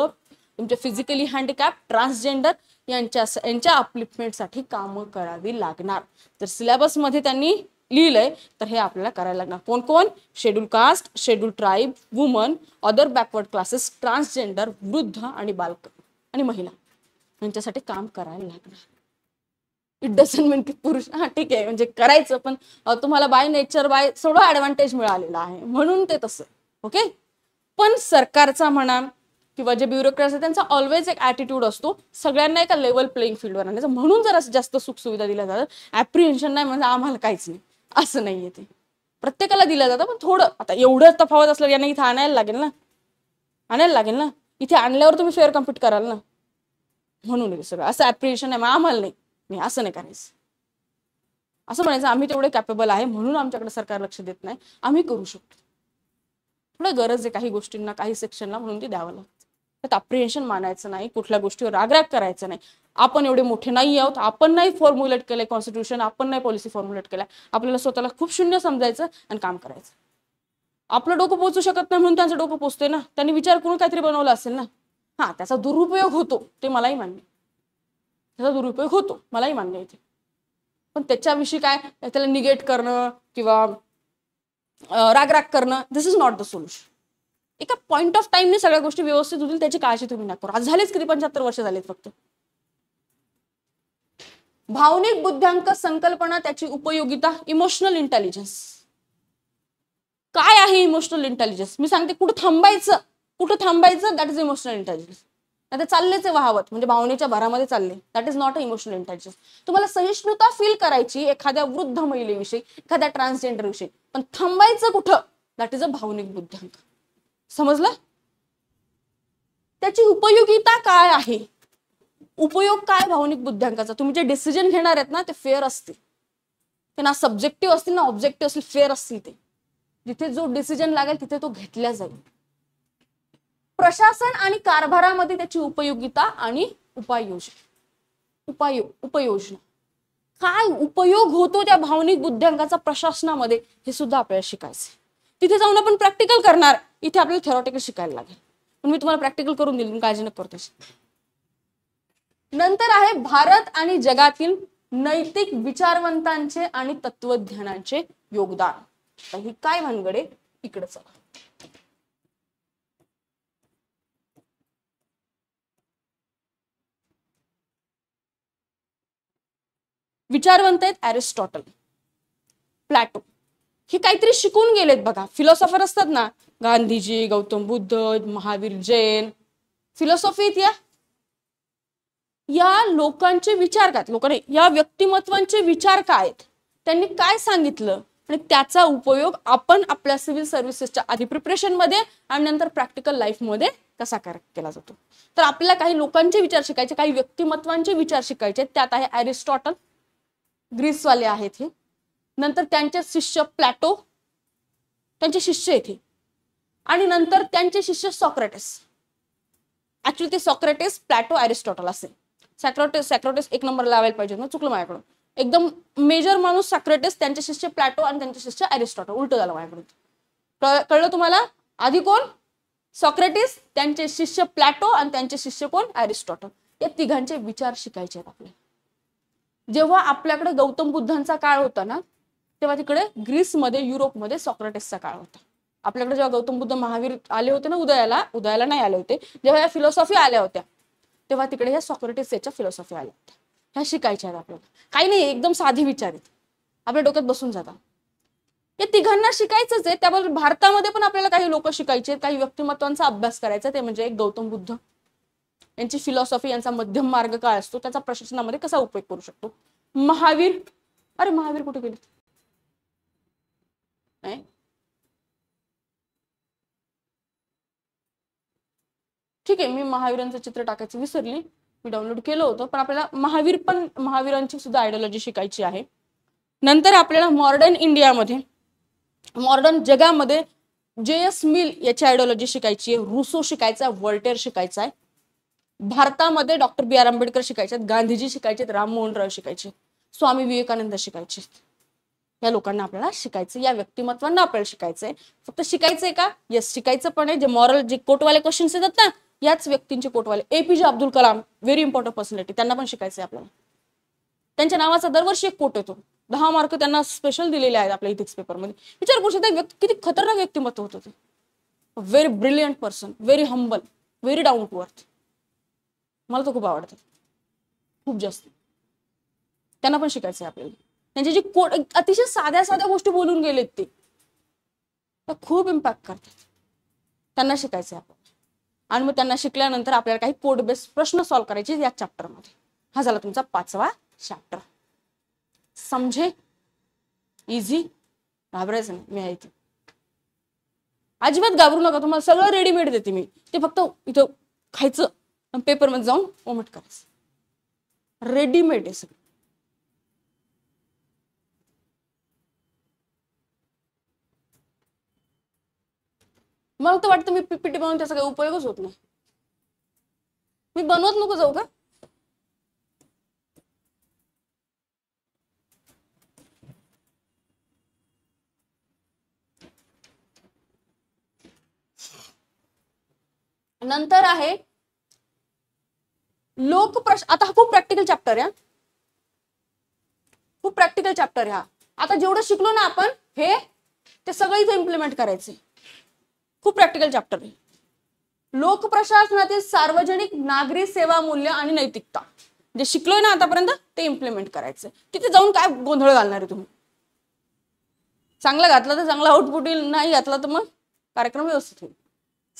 तुमच्या फिजिकली हँडिकॅप ट्रान्सजेंडर यांच्या यांच्या अप्लिपमेंटसाठी कामं करावी लागणार तर सिलेबसमध्ये त्यांनी लिहिलंय तर हे आपल्याला करायला लागणार कोण कोण schedule caste schedule tribe woman other backward classes transgender वृद्ध आणि बालक आणि महिला यांच्यासाठी काम करायला लागणार इट डझंट मीन की पुरुष हा ठीक आहे म्हणजे करायचं पण तुम्हाला बाय नेचर बाय सगळं ऍडव्हान्टेज मिळालेला आहे म्हणून ते तसं ओके पण सरकारचा म्हणा किंवा जे आहे त्यांचा ऑलवेज एक ॲटिट्यूड असतो सगळ्यांना एका लेवल प्लेइंग फील्डवर आणायचं म्हणून जरा जास्त सुखसुविधा दिल्या जातात ॲप्रिहेन्शन नाही म्हणजे आम्हाला काहीच नाही असं नाहीये ते प्रत्येकाला दिलं जातं पण थोडं आता एवढं तफावत असलं यांना इथं आणायला लागेल ना आणायला लागेल ना इथे आणल्यावर तुम्ही फेअर कम्पीट कराल ना म्हणून सगळं असं ॲप्रिएशन आहे मग आम्हाला नाही मी असं नाही करायचं असं म्हणायचं आम्ही तेवढे कॅपेबल आहे म्हणून आमच्याकडे सरकार लक्ष देत नाही आम्ही करू शकतो थोडं गरज आहे काही गोष्टींना काही सेक्शनला म्हणून ते द्यावं लागतं त्यात अप्रिहेशन मानायचं नाही कुठल्या गोष्टीवर रागराग करायचं नाही आपण एवढे मोठे नाही आहोत आपण नाही फॉर्म्युलेट केलंय कॉन्स्टिट्यूशन आपण नाही पॉलिसी फॉर्म्युलेट केल्या आपल्याला स्वतःला खूप शून्य समजायचं आणि काम करायचं आपलं डोकं पोचू शकत नाही म्हणून त्यांचं डोकं पोचतोय ना त्यांनी विचार करून काहीतरी बनवलं असेल ना हा त्याचा दुरुपयोग होतो ते मलाही मान्य त्याचा दुरुपयोग होतो मलाही मान्य इथे पण त्याच्याविषयी काय त्याला निगेट करणं किंवा रागराग करणं this is not the solution एका पॉईंट ऑफ ने सगळ्या गोष्टी व्यवस्थित होतील त्याची काळजी तुम्ही नको आज झालेच किती पंच्याहत्तर वर्ष झालेत फक्त भावनिक बुद्ध्यांक संकल्पना त्याची उपयोगिता इमोशनल इंटेलिजन्स काय आहे इमोशनल इंटेलिजन्स मी सांगते कुठं थांबायचं कुठं थांबायचं दॅट इज इमोशनल इंटेलिजन्स आता चाललेच वाहवत म्हणजे भावनेच्या भरामध्ये चालले that is not a emotional intelligence तुम्हाला सहिष्णुता फील करायची एखाद्या वृद्ध महिलेविषयी एखाद्या ट्रान्सजेंडरविषयी पण थांबायचं कुठं दॅट इज अ भावनिक बुद्ध्यांक समजलं त्याची उपयोगिता काय आहे उपयोग काय भावनिक बुद्ध्यांकाचा तुम्ही जे डिसिजन घेणार आहेत ना ते फेअर असतील ते ना सब्जेक्टिव्ह असतील ना ऑब्जेक्टिव्ह असतील फेअर असतील ते जिथे जो डिसिजन लागेल तिथे तो घेतला जाईल प्रशासन आणि कारभारामध्ये त्याची उपयोगिता आणि उपाययोजना उपाय उपयोजना काय उपयोग होतो त्या भावनिक बुद्ध्यांकाचा प्रशासनामध्ये हे सुद्धा आपल्याला शिकायचं तिथे जाऊन आपण प्रॅक्टिकल करणार इथे आपल्याला थेरॉटिकल शिकायला लागेल पण मी तुम्हाला प्रॅक्टिकल करून देईल काळजी न करतो नंतर आहे भारत आणि जगातील नैतिक विचारवंतांचे आणि तत्वज्ञानाचे योगदान ही काय भानगडे इकडे चला विचारवंत आहेत अरिस्टॉटल प्लॅटो हे काहीतरी शिकून गेलेत बघा फिलॉसॉफर असतात ना गांधीजी गौतम बुद्ध महावीर जैन फिलॉसॉफीत या या लोकांचे विचार काय लोकांनी या व्यक्तिमत्वांचे विचार काय आहेत त्यांनी काय सांगितलं आणि त्याचा उपयोग आपण आपल्या सिव्हिल सर्व्हिसेसच्या आधी मध्ये आणि नंतर प्रॅक्टिकल मध्ये कसा केला जातो तर आपल्याला काही लोकांचे विचार शिकायचे काही व्यक्तिमत्वांचे विचार शिकायचे त्यात आहे अरिस्टॉटल ग्रीसवाले आहेत हे नंतर त्यांचे शिष्य प्लॅटो त्यांचे शिष्य येथे आणि नंतर त्यांचे शिष्य सॉक्रेटिस ऍक्च्युली ते सॉक्रेटिस प्लॅटो ॲरिस्टॉटल असेल सॅक्रोटिस सॅक्रोटिस एक नंबर लावायला पाहिजे ना चुकलं माझ्याकडून एकदम मेजर माणूस सॅक्रेटिस त्यांचे शिष्य प्लॅटो आणि त्यांचे शिष्य ॲरिस्टॉटल उलट झालं माझ्याकडून कळलं तुम्हाला आधी कोण सॉक्रेटिस त्यांचे शिष्य प्लॅटो आणि त्यांचे शिष्य कोण ॲरिस्टॉटल या तिघांचे विचार शिकायचे आहेत आपले जेव्हा आपल्याकडे गौतम बुद्धांचा काळ होता ना तेव्हा तिकडे ग्रीसमध्ये युरोपमध्ये सॉक्रेटिसचा काळ होता आपल्याकडे जेव्हा गौतम बुद्ध महावीर आले होते ना उदयाला उदयाला नाही आले होते जेव्हा या फिलॉसॉफी आल्या होत्या तेव्हा तिकडे ह्या सॉक्रेटिस याच्या फिलॉसॉफी आल्या होत्या ह्या शिकायच्या आहेत आपल्याला काही नाही एकदम साधी विचारित आपल्या डोक्यात बसून जातात या तिघांना शिकायचंच आहे त्याबरोबर भारतामध्ये पण आपल्याला काही लोक शिकायचे काही व्यक्तिमत्वांचा अभ्यास करायचा ते म्हणजे एक गौतम बुद्ध यांची फिलॉसॉफी यांचा मध्यम मार्ग काय असतो त्याचा प्रशासनामध्ये कसा उपयोग करू शकतो महावीर अरे महावीर कुठे गेले ठीक आहे मी महावीरांचं चित्र टाकायचं विसरली मी डाउनलोड केलं होतं पण आपल्याला महावीर पण महावीरांची सुद्धा आयडिओलॉजी शिकायची आहे नंतर आपल्याला मॉर्डर्न इंडियामध्ये मॉर्डर्न जगामध्ये जे एस मिल याची आयडिओलॉजी शिकायची आहे रुसो शिकायचा आहे शिकायचा आहे भारतामध्ये डॉक्टर बी आर आंबेडकर शिकायचे गांधीजी शिकायचे आहेत राममोहन राव शिकायचे स्वामी विवेकानंद शिकायचे या लोकांना आपल्याला शिकायचं या व्यक्तिमत्वांना आपल्याला शिकायचंय फक्त शिकायचंय का येस शिकायचं पण आहे जे मॉरल जे कोटवाले क्वेश्चन्स येतात ना याच व्यक्तींचे कोटवाले A P J Abdul Kalam very important personality त्यांना पण शिकायचंय आपल्याला त्यांच्या नावाचा दरवर्षी एक कोट येतो दहा मार्क त्यांना स्पेशल दिलेले आहेत आपल्या इथिक्स पेपरमध्ये विचार करू शकता व्यक्ती किती खतरनाक व्यक्तिमत्व होतं ते very brilliant person very humble very down to earth मला तो खूप आवडतात खूप जास्त त्यांना पण शिकायचं आहे आपल्याला त्यांचे जे कोड अतिशय साध्या साध्या गोष्टी बोलून गेलेत ते खूप इम्पॅक्ट करतात त्यांना शिकायचं आपण आणि मग त्यांना शिकल्यानंतर आपल्याला काही कोड बेस्ड प्रश्न सॉल्व्ह करायचे या मध्ये हा झाला तुमचा पाचवा चॅप्टर समजे इझी घाबरायचं नाही मी आहे अजिबात घाबरू नका तुम्हाला सगळं रेडीमेड देते मी ते फक्त इथं खायचं पेपरमध्ये जाऊन ओमट करायचं रेडीमेड आहे सगळं मला तर वाटतं मी पीपीटी बनवून त्याचा काही उपयोगच होत नाही मी बनवत नको जाऊ का नंतर आहे लोक प्रश्न आता हा खूप प्रॅक्टिकल चॅप्टर आहे खूप प्रॅक्टिकल चॅप्टर हा आता जेवढं शिकलो ना आपण हे ते सगळं इथे इम्प्लिमेंट करायचे खूप प्रॅक्टिकल चॅप्टर आहे लोकप्रशासनातील सार्वजनिक नागरी सेवा मूल्य आणि नैतिकता जे शिकलोय ना आतापर्यंत ते इम्प्लिमेंट करायचं तिथे जाऊन काय गोंधळ घालणार आहे तुम्ही चांगला घातला तर चांगला आउटपुट येईल नाही घातला तर मग कार्यक्रम व्यवस्थित होईल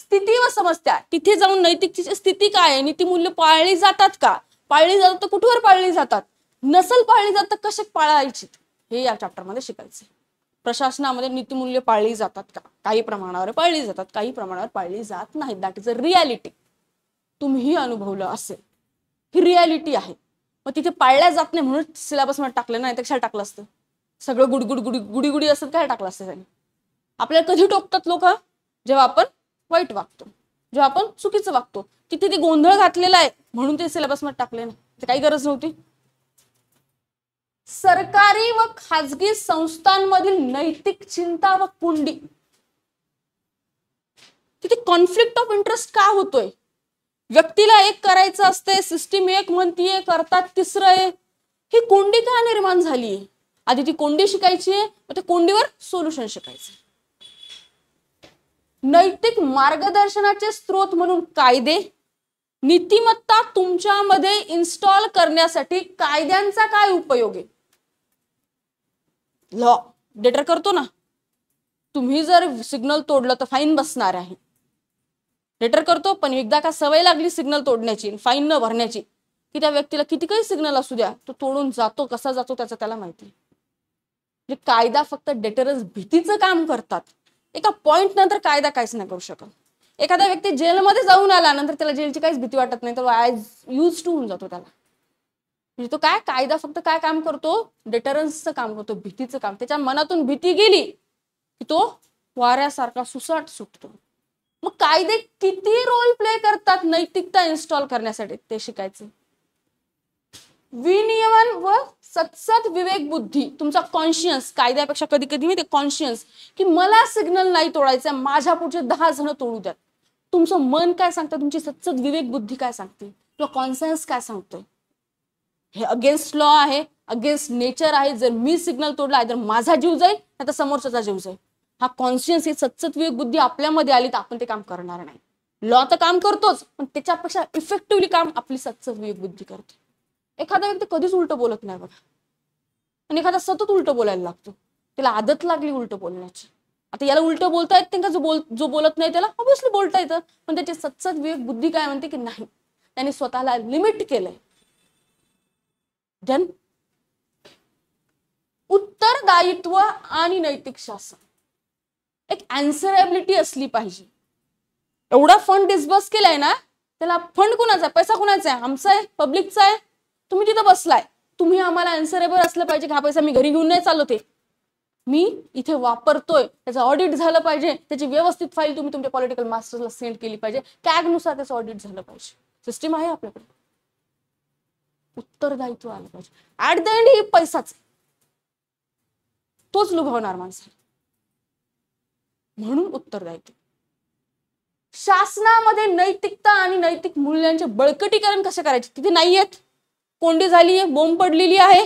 स्थिती व समस्या तिथे जाऊन नैतिकतेची स्थिती काय आहे मूल्य पाळली जातात का पाळली जातात तर कुठवर पाळली जातात नसल पाळली जात तर कसे पाळायची हे या चॅप्टरमध्ये शिकायचं प्रशासनामध्ये नीतिमूल्य पाळली जातात का काही प्रमाणावर पाळली जातात काही प्रमाणावर पाळली जात नाहीत दॅट इज अ रियालिटी तुम्ही अनुभवलं असेल ही रियालिटी आहे मग तिथे पाळल्या जात नाही म्हणून सिलेबस मध्ये टाकलं नाही तर काय टाकलं असतं सगळं गुडगुड गुडी गुडी गुडी असतात काय टाकलं असतं त्यांनी आपल्याला कधी टोकतात लोक जेव्हा आपण वाईट वागतो जेव्हा आपण चुकीचं वागतो तिथे ते गोंधळ घातलेला आहे म्हणून ते मध्ये टाकले नाही काही गरज नव्हती सरकारी व खाजगी संस्थांमधील नैतिक चिंता व कुंडी तिथे कॉन्फ्लिक्ट ऑफ इंटरेस्ट का होतोय व्यक्तीला एक करायचं असते सिस्टीम एक म्हणतीये करतात तिसरं आहे ही कोंडी का निर्माण झाली आधी ती कोंडी शिकायची आहे त्या कोंडीवर सोल्युशन शिकायचं नैतिक मार्गदर्शनाचे स्रोत म्हणून कायदे नीतिमत्ता तुमच्यामध्ये इन्स्टॉल करण्यासाठी कायद्यांचा काय उपयोग आहे लॉ डेटर करतो ना तुम्ही जर सिग्नल तोडलं तर फाईन बसणार आहे डेटर करतो पण एकदा का सवय लागली सिग्नल तोडण्याची फाईन न भरण्याची की त्या व्यक्तीला किती काही सिग्नल असू द्या तो तोडून जातो कसा जातो त्याचं त्याला माहिती म्हणजे कायदा फक्त डेटरच भीतीचं काम करतात एका पॉईंट नंतर कायदा काहीच नाही करू शकत एखादा व्यक्ती जेलमध्ये जाऊन आला नंतर त्याला जेलची काहीच भीती वाटत नाही तर आय यूज टू होऊन जातो त्याला म्हणजे तो काय कायदा फक्त काय काम करतो डेटरन्सचं काम करतो भीतीचं काम त्याच्या मनातून भीती गेली की तो वाऱ्यासारखा सुसाट सुटतो मग कायदे किती रोल प्ले करतात नैतिकता इन्स्टॉल करण्यासाठी ते शिकायचे विनियमन व सतसत विवेक बुद्धी तुमचा कॉन्शियन्स कायद्यापेक्षा कधी कधी मी ते कॉन्शियन्स की मला सिग्नल नाही तोडायचं माझ्या पुढचे दहा जण तोडू द्यात तुमचं मन काय सांगतं तुमची सतसत विवेक बुद्धी काय सांगते किंवा कॉन्शियन्स काय सांगतोय हे अगेन्स्ट लॉ आहे अगेन्स्ट नेचर आहे जर मी सिग्नल तोडला आहे तर माझा जीव जाईल नाही तर समोरचा जीव जाईल हा कॉन्शियन्स ही सत्सत्विक बुद्धी आपल्यामध्ये आली तर आपण ते काम करणार नाही लॉ तर काम करतोच पण त्याच्यापेक्षा इफेक्टिव्हली काम आपली विवेक बुद्धी करते एखादा व्यक्ती कधीच उलट बोलत नाही बघा आणि एखादा सतत उलट बोलायला लागतो त्याला आदत लागली उलटं बोलण्याची आता याला उलटं बोलता येत का जो बोल जो बोलत नाही त्याला ऑब्विसली बोलता येतं पण त्याची सत्सत विवेक बुद्धी काय म्हणते की नाही त्याने स्वतःला लिमिट केलंय धन उत्तरदायित्व आणि नैतिक शासन एक अँसरेबिलिटी असली पाहिजे एवढा फंड डिस्बर्स केलाय ना त्याला फंड कुणाचा पैसा कुणाचा आहे आमचा आहे पब्लिकचा आहे तुम्ही तिथं बसलाय तुम्ही आम्हाला अन्सरेबल असलं पाहिजे की हा पैसा मी घरी घेऊन नाही चालवते मी इथे वापरतोय त्याचं ऑडिट झालं पाहिजे त्याची व्यवस्थित फाईल तुम्ही तुमच्या पॉलिटिकल मास्टर्सला सेंड केली पाहिजे कॅगनुसार त्याचं ऑडिट झालं पाहिजे सिस्टीम आहे आपल्याकडे उत्तरदायित्व आलं पाहिजे ऍट द एंड ही पैसाच तोच लुभावणार माणसा म्हणून उत्तरदायित्व शासनामध्ये नैतिकता आणि नैतिक मूल्यांचे बळकटीकरण कसे करायचे तिथे नाहीयेत कोंडी झालीये बोंब पडलेली आहे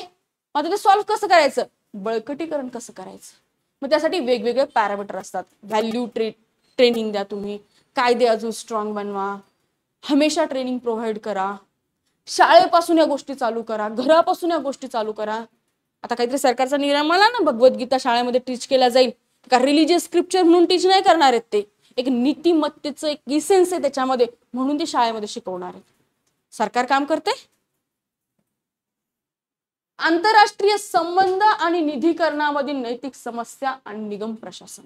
मग ते सॉल्व्ह कसं करायचं बळकटीकरण कसं करायचं मग त्यासाठी वेगवेगळे पॅरामीटर असतात व्हॅल्यू ट्रे ट्रेनिंग द्या तुम्ही कायदे अजून स्ट्रॉंग बनवा हमेशा ट्रेनिंग प्रोव्हाइड करा शाळेपासून या गोष्टी चालू करा घरापासून या गोष्टी चालू करा आता काहीतरी सरकारचा निर्णय मला ना भगवद्गीता शाळेमध्ये टीच केला जाईल का रिलिजियस स्क्रिप्चर म्हणून टीच नाही करणार आहेत ते एक नीतिमत्तेचं एक इसेन्स आहे त्याच्यामध्ये म्हणून ते शाळेमध्ये शिकवणार आहे सरकार काम करते आंतरराष्ट्रीय संबंध आणि निधीकरणामधील नैतिक समस्या आणि निगम प्रशासन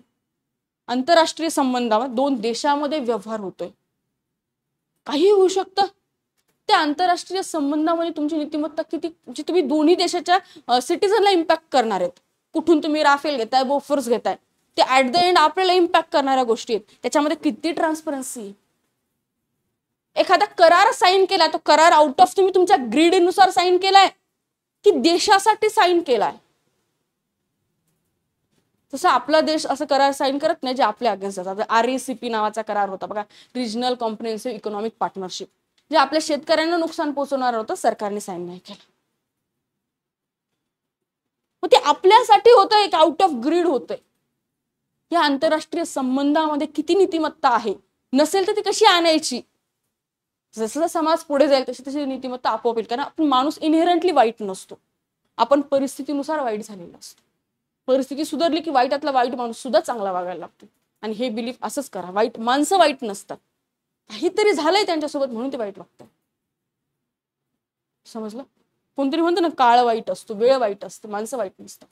आंतरराष्ट्रीय संबंधावर दोन देशामध्ये व्यवहार होतोय काही होऊ शकतं त्या आंतरराष्ट्रीय संबंधामध्ये तुमची नीतिमत्ता किती म्हणजे तुम्ही दोन्ही देशाच्या सिटीजनला इम्पॅक्ट करणार आहेत कुठून तुम्ही राफेल घेताय बोफोर्स घेताय ते ऍट द एंड आपल्याला इम्पॅक्ट करणाऱ्या गोष्टी आहेत त्याच्यामध्ये किती ट्रान्सपरन्सी एखादा करार साईन केला तो करार आउट ऑफ तुम्ही तुमच्या ग्रीडनुसार साईन केलाय की देशासाठी साईन केलाय तसं आपला देश असं करार साईन करत नाही जे आपल्या अगेन्स्ट जातात आर ए सी पी नावाचा करार होता बघा रिजनल कॉम्प्रिहेन्सिव्ह इकॉनॉमिक पार्टनरशिप जे आपल्या शेतकऱ्यांना नुकसान पोहोचवणार होतं सरकारने साईन नाही केलं मग ते आपल्यासाठी होतं एक आउट ऑफ ग्रीड होतंय या आंतरराष्ट्रीय संबंधामध्ये किती नीतिमत्ता आहे नसेल तर ती कशी आणायची जसं समाज पुढे जाईल तशी तशी नीतिमत्ता आपोआप येईल कारण आपण माणूस इनहेरंटली वाईट नसतो आपण परिस्थितीनुसार वाईट झालेला असतो परिस्थिती सुधारली की वाईटातला वाईट माणूस सुद्धा चांगला वागायला लागतो आणि हे बिलीफ असंच करा वाईट माणसं वाईट नसतात काहीतरी झालंय त्यांच्यासोबत म्हणून ते वाईट वागतंय समजलं कोणतरी म्हणतो ना काळ वाईट असतो वेळ वाईट असतो माणसं वाईट नसतात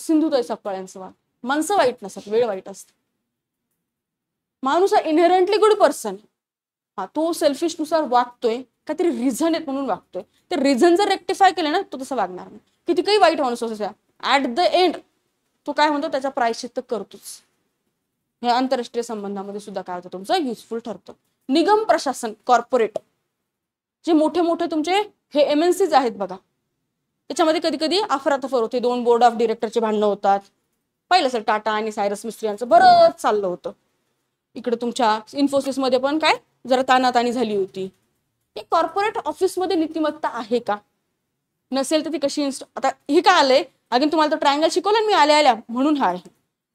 सिंधू सपकाळ यांचं वा माणसं वाईट नसतात वेळ वाईट असत माणूस हा इनहेरंटली गुड पर्सन हा तो सेल्फिशनुसार वागतोय काहीतरी रिझन आहेत म्हणून वागतोय ते रिझन जर रेक्टिफाय केले ना तो तसं वागणार नाही किती काही वाईट माणूस असू ऍट द एंड तो काय म्हणतो त्याचा प्रायश्चित्त करतोच हे आंतरराष्ट्रीय संबंधामध्ये सुद्धा काय होतं तुमचं युजफुल ठरतं निगम प्रशासन कॉर्पोरेट जे मोठे मोठे तुमचे हे एम सीज आहेत बघा त्याच्यामध्ये कधी कधी अफरातफर होते दोन बोर्ड ऑफ डिरेक्टरचे भांडणं होतात पाहिलं सर टाटा आणि सायरस मिस्त्री यांचं बरंच चाललं होतं इकडे तुमच्या इन्फोसिसमध्ये पण काय जरा तानाताणी झाली होती कॉर्पोरेट ऑफिसमध्ये नीतिमत्ता आहे का नसेल तर ती कशी इन्स्ट आता हे का आलंय अगेन तुम्हाला तर ट्रायंगल शिकवलं मी आल्या आल्या म्हणून हा आहे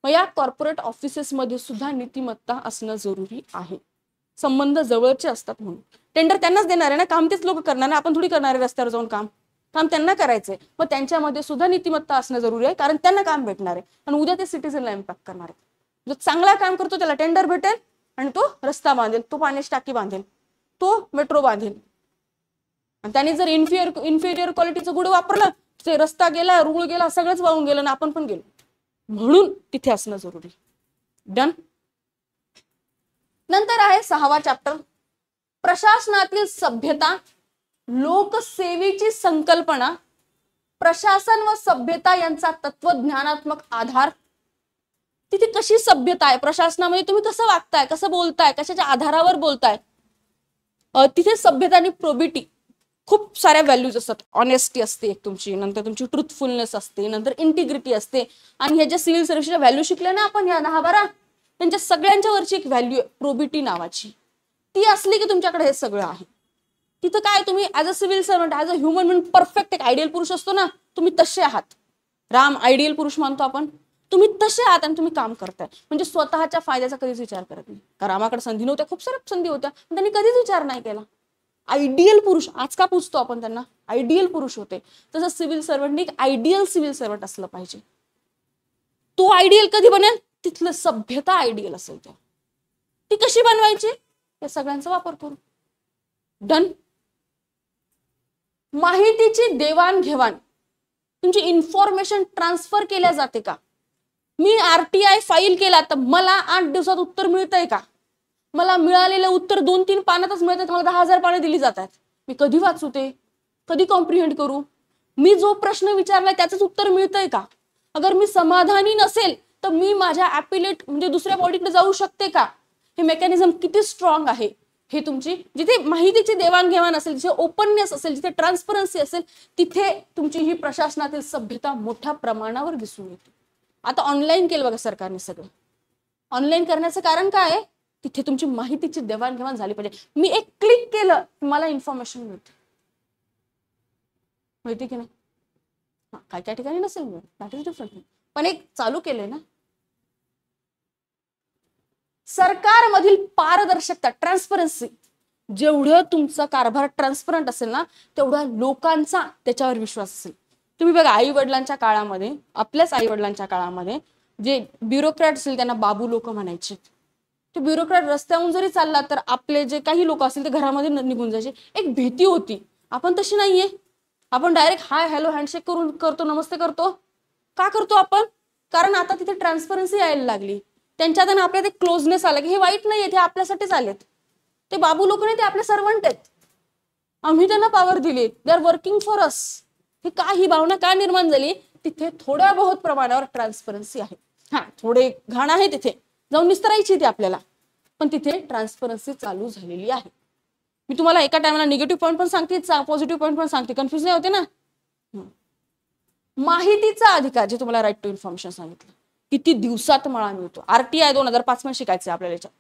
मग या कॉर्पोरेट ऑफिसेसमध्ये सुद्धा नीतिमत्ता असणं जरुरी आहे संबंध जवळचे असतात म्हणून टेंडर त्यांनाच देणार आहे ना काम तेच लोक करणार ना आपण थोडी करणार आहे रस्त्यावर जाऊन काम काम त्यांना करायचंय मग त्यांच्यामध्ये सुद्धा नीतिमत्ता असणं जरुरी आहे कारण त्यांना काम भेटणार आहे आणि उद्या ते सिटीजनला इम्पॅक्ट करणार आहे जो चांगला काम करतो त्याला टेंडर भेटेल आणि तो रस्ता बांधेल तो पाण्याची टाकी बांधेल तो मेट्रो बांधेल आणि त्याने जर इन्फिरियर इन्फिरियर क्वालिटीचं गुड वापरलं ते रस्ता गेला रुळ गेला सगळंच वाहून गेलं ना आपण पण गेलो म्हणून तिथे असणं जरुरी डन नंतर आहे सहावा चॅप्टर प्रशासनातील सभ्यता लोकसेवेची संकल्पना प्रशासन व सभ्यता यांचा तत्वज्ञानात्मक आधार तिथे कशी सभ्यता आहे प्रशासनामध्ये तुम्ही कसं वागताय कसं बोलताय कशाच्या आधारावर बोलताय तिथे सभ्यता आणि प्रोबिटी खूप साऱ्या व्हॅल्यूज असतात ऑनेस्टी असते एक तुमची नंतर तुमची ट्रुथफुलनेस असते नंतर इंटिग्रिटी असते आणि ह्या ज्या सिव्हिल सर्व्हिसच्या व्हॅल्यू शिकल्या ना आपण ह्या दहा बारा त्यांच्या सगळ्यांच्या वरची एक व्हॅल्यू आहे प्रोबिटी नावाची ती असली की तुमच्याकडे हे सगळं आहे तिथं काय तुम्ही as a civil servant as a human म्हणून परफेक्ट एक आयडियल पुरुष असतो ना तुम्ही तसे आहात राम आयडियल पुरुष मानतो आपण तुम्ही तसे आहात आणि तुम्ही काम करताय म्हणजे स्वतःच्या फायद्याचा कधीच विचार करत नाही रामाकडे संधी नव्हत्या खूप साऱ्या संधी होत्या पण त्यांनी कधीच विचार नाही केला आयडियल पुरुष आज का पुजतो आपण त्यांना आयडियल पुरुष होते तसं सिव्हिल सर्वंट एक आयडियल सिव्हिल सर्वंट असलं पाहिजे तो आयडियल कधी बनेल तिथलं सभ्यता आयडियल असेल त्या ती कशी बनवायची या सगळ्यांचा वापर करू डन माहितीची देवाणघेवाण तुमची इन्फॉर्मेशन ट्रान्सफर केल्या जाते का मी आर टी आय फाईल केला तर मला आठ दिवसात उत्तर मिळतंय का मला मिळालेलं उत्तर दोन तीन पानातच मिळतात मला दहा हजार पानं दिली जातात मी कधी वाचू ते कधी कॉम्प्रिहेंड करू मी जो प्रश्न विचारला त्याच उत्तर मिळतंय का अगर मी समाधानी नसेल तर मी माझ्या ऍपिलेट म्हणजे दुसऱ्या बॉडीकडे जाऊ शकते का हे मेकॅनिझम किती स्ट्रॉंग आहे हे तुमची जिथे माहितीची देवाणघेवाण असेल जिथे ओपननेस असेल जिथे ट्रान्सपरन्सी असेल तिथे तुमची ही प्रशासनातील सभ्यता मोठ्या प्रमाणावर दिसून येते आता ऑनलाईन केलं बघा सरकारने सगळं ऑनलाईन करण्याचं कारण काय आहे तिथे तुमची माहितीची देवाणघेवाण झाली पाहिजे मी एक क्लिक केलं मला इन्फॉर्मेशन मिळते माहिती की नाही काही काय काय ठिकाणी नसेल डिफरंट पण एक चालू केलंय ना सरकारमधील पारदर्शकता ट्रान्सपरन्सी जेवढं तुमचा कारभार ट्रान्सपरंट असेल ना तेवढा लोकांचा त्याच्यावर विश्वास असेल तुम्ही बघा आई वडिलांच्या काळामध्ये आपल्याच आई वडिलांच्या काळामध्ये जे ब्युरोक्रॅट असेल त्यांना बाबू लोक म्हणायचे तो ब्युरोक्रॅट रस्त्याहून जरी चालला तर आपले जे काही लोक असतील ते घरामध्ये निघून जायचे एक भीती होती आपण तशी नाहीये आपण डायरेक्ट हाय हॅलो हँडशेक करून करतो नमस्ते करतो का करतो आपण कारण आता तिथे ट्रान्सपरन्सी यायला लागली त्यांच्यात आपल्यात एक क्लोजनेस आला की हे वाईट नाहीये ते आपल्यासाठीच आलेत ते बाबू लोक नाही ते आपले सर्वंट आहेत आम्ही त्यांना पॉवर दिली they are working for us ही का ही भावना का निर्माण झाली तिथे थोड्या बहुत प्रमाणावर ट्रान्सपरन्सी आहे हा थोडे घाण आहे तिथे जाऊन निस्तरायची ती आपल्याला पण तिथे ट्रान्सपरन्सी चालू झालेली आहे मी तुम्हाला एका टायमाला निगेटिव्ह पॉईंट पण सांगते पॉझिटिव्ह पॉईंट पण सांगते कन्फ्युज नाही होते ना माहितीचा अधिकार जे तुम्हाला राईट टू इन्फॉर्मेशन सांगितलं किती दिवसात मला मिळतो आरटीआय दोन हजार पाच मध्ये शिकायचे आपल्याला याच्यात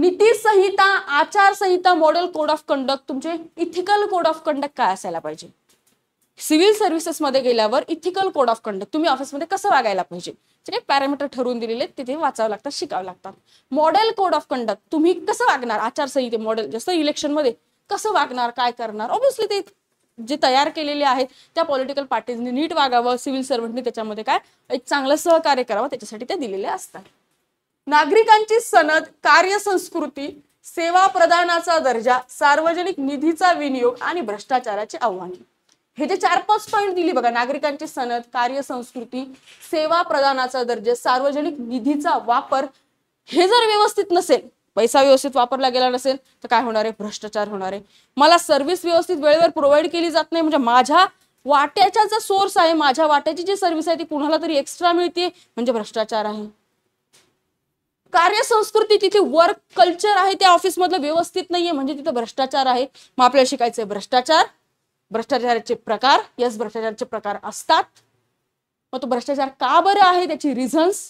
नीती संहिता आचारसंहिता मॉडेल कोड ऑफ कंडक्ट तुमचे इथिकल कोड ऑफ कंडक्ट काय असायला पाहिजे सिव्हिल सर्व्हिसेसमध्ये गेल्यावर इथिकल कोड ऑफ कंडक्ट तुम्ही ऑफिसमध्ये कसं वागायला पाहिजे जे पॅरामीटर ठरवून दिलेले तिथे वाचावं लागतात शिकावं लागतात मॉडेल कोड ऑफ कंडक्ट तुम्ही कसं वागणार आचारसंहिते मॉडेल जसं इलेक्शनमध्ये कसं वागणार काय करणार ऑब्व्हियसली ते जे तयार केलेले आहेत त्या पॉलिटिकल पार्टीजनी नीट वागावं सिव्हिल सर्व्हंटनी त्याच्यामध्ये काय एक चांगलं सहकार्य करावं त्याच्यासाठी ते दिलेले असतात नागरिकांची सनद कार्यसंस्कृती सेवा प्रदानाचा दर्जा सार्वजनिक निधीचा विनियोग आणि भ्रष्टाचाराचे आव्हाने हे जे चार पाच पॉईंट दिली बघा नागरिकांची सनद कार्यसंस्कृती सेवा प्रदानाचा दर्जा सार्वजनिक निधीचा वापर हे जर व्यवस्थित नसेल पैसा व्यवस्थित वापरला गेला नसेल तर काय होणार आहे भ्रष्टाचार होणार आहे मला सर्व्हिस व्यवस्थित वेळेवर प्रोव्हाइड केली जात नाही म्हणजे माझ्या वाट्याचा जो सोर्स आहे माझ्या वाट्याची जी सर्व्हिस आहे ती कुणाला तरी एक्स्ट्रा मिळते म्हणजे भ्रष्टाचार आहे कार्यसंस्कृती तिथे वर्क कल्चर आहे त्या ऑफिसमधलं व्यवस्थित नाहीये म्हणजे तिथं भ्रष्टाचार आहे मग आपल्याला शिकायचंय भ्रष्टाचार भ्रष्टाचाराचे प्रकार यस भ्रष्टाचाराचे प्रकार असतात मग तो भ्रष्टाचार का बरं आहे त्याची रिझन्स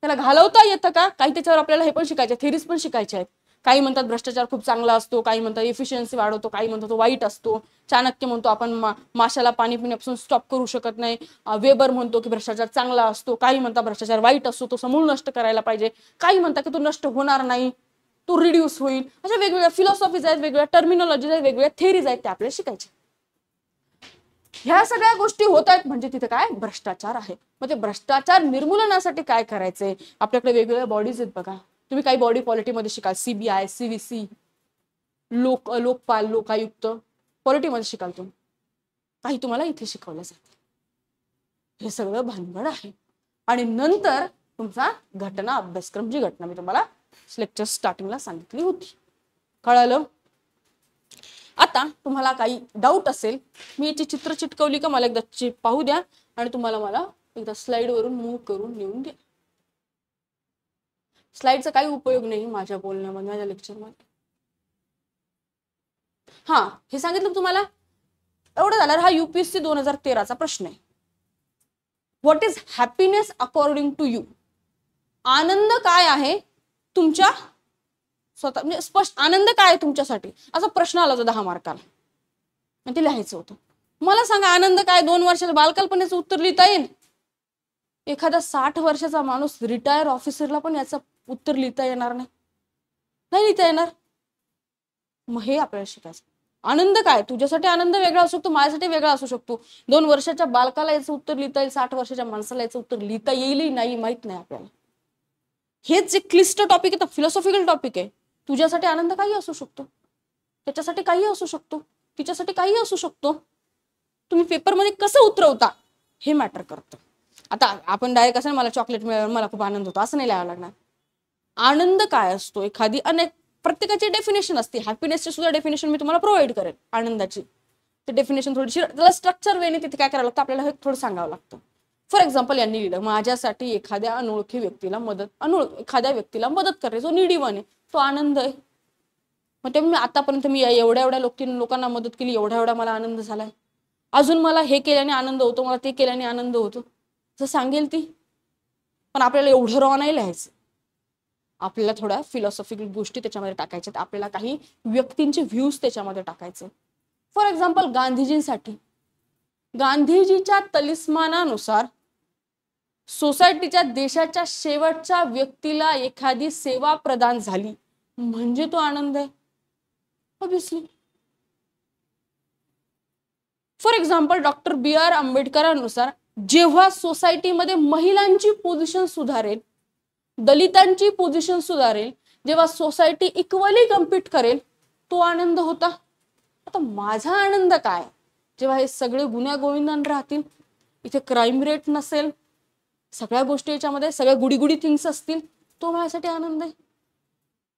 त्याला घालवता येतं का काही त्याच्यावर आपल्याला हे पण शिकायचे थेरीज पण शिकायचे आहेत काही म्हणतात भ्रष्टाचार खूप चांगला असतो काही म्हणतात इफिशियन्सी वाढवतो काही म्हणतो तो वाईट असतो चाणक्य म्हणतो आपण माशाला पाणी पिण्यापासून स्टॉप करू शकत नाही वेबर म्हणतो की भ्रष्टाचार चांगला असतो काही म्हणतात भ्रष्टाचार वाईट असतो तो समूळ नष्ट करायला पाहिजे काही म्हणतात की तो नष्ट होणार नाही तो रिड्यूस होईल अशा वेगवेगळ्या फिलॉसॉफीज आहेत वेगवेगळ्या टर्मिनॉलॉजीज आहेत वेगवेगळ्या थेरीज आहेत त्या आपल्याला शिकायच्या ह्या सगळ्या गोष्टी होत आहेत म्हणजे तिथे काय भ्रष्टाचार आहे मग ते भ्रष्टाचार निर्मूलनासाठी काय करायचंय आपल्याकडे वेगवेगळ्या बॉडीज आहेत बघा तुम्ही काही बॉडी पॉलिटीमध्ये शिकाल सीबीआय सीव्हीसी लोक लोकपाल लोकायुक्त पॉलिटीमध्ये शिकाल तुम्ही काही तुम्हाला इथे शिकवलं जाते हे सगळं भानगड आहे आणि नंतर तुमचा घटना अभ्यासक्रम जी घटना मी तुम्हाला लेक्चर स्टार्टिंगला सांगितली होती कळालं आता तुम्हाला काही डाऊट असेल मी याची चित्र चिटकवली का मला एकदा पाहू द्या आणि तुम्हाला मला एकदा वरून मूव्ह करून नेऊन द्या स्लाईडचा काही उपयोग नाही माझ्या बोलण्यामध्ये माझ्या लेक्चरमध्ये हा हे सांगितलं तुम्हाला एवढं झालं हा युपीएससी दोन हजार तेराचा प्रश्न आहे what is happiness according to you आनंद काय आहे तुमच्या स्वतः म्हणजे स्पष्ट आनंद काय आहे तुमच्यासाठी असा प्रश्न आला होता दहा मार्काला ते लिहायचं होतं मला सांगा आनंद काय दोन वर्षाच्या बालकल्पनेचं उत्तर लिहिता येईल एखादा साठ वर्षाचा माणूस रिटायर ऑफिसरला पण याचं उत्तर लिहिता येणार नाही नाही लिहिता येणार मग हे आपल्याला शिकायचं आनंद काय तुझ्यासाठी आनंद वेगळा असू शकतो माझ्यासाठी वेगळा असू शकतो दोन वर्षाच्या बालकाला याचं उत्तर लिहिता येईल साठ वर्षाच्या माणसाला याचं उत्तर लिहिता येईलही नाही माहित नाही आपल्याला हेच जे क्लिष्ट टॉपिक आहे तर फिलॉसॉफिकल टॉपिक आहे तुझ्यासाठी आनंद काही असू शकतो त्याच्यासाठी काही असू शकतो तिच्यासाठी काही असू शकतो तुम्ही पेपरमध्ये कसं उतरवता हे मॅटर करतं आता आपण डायरेक्ट असं मला चॉकलेट मिळालं मला खूप आनंद होतो असं नाही लिहावं लागणार आनंद काय असतो एखादी अनेक प्रत्येकाची डेफिनेशन असते हॅपीनेसची सुद्धा डेफिनेशन मी तुम्हाला प्रोव्हाइड करेन आनंदाची ते डेफिनेशन थोडीशी त्याला स्ट्रक्चर वेने तिथे काय करावं लागतं आपल्याला हे थोडं सांगावं लागतं फॉर एक्झाम्पल यांनी लिहिलं माझ्यासाठी एखाद्या अनोळखी व्यक्तीला मदत अनोळ एखाद्या व्यक्तीला मदत करणे जो निडीवन आहे तो आनंद आहे मग ते मी आतापर्यंत मी एवढ्या एवढ्या लोक लोकांना मदत केली एवढा एवढा मला आनंद झालाय अजून मला हे केल्याने आनंद होतो मला ते केल्याने आनंद होतो जर सांगेल ती पण आपल्याला एवढं रॉ नाही लिहायचं आपल्याला थोड्या फिलॉसॉफिकल गोष्टी त्याच्यामध्ये टाकायच्या आपल्याला काही व्यक्तींचे व्ह्यूज त्याच्यामध्ये टाकायचे फॉर एक्झाम्पल गांधीजींसाठी गांधीजीच्या तलिस्मानानुसार सोसायटीच्या देशाच्या शेवटच्या व्यक्तीला एखादी सेवा प्रदान झाली म्हणजे तो आनंद आहे obviously for example doctor B R आंबेडकरांनुसार जेव्हा सोसायटीमध्ये महिलांची पोझिशन सुधारेल दलितांची पोझिशन सुधारेल जेव्हा सोसायटी इक्वली कम्पीट करेल तो आनंद होता आता माझा आनंद काय जेव्हा हे सगळे गुन्ह्या गोविंदान राहतील इथे क्राईम रेट नसेल सगळ्या गोष्टी याच्यामध्ये सगळ्या गुडीगुडी थिंग्स असतील तो माझ्यासाठी आनंद आहे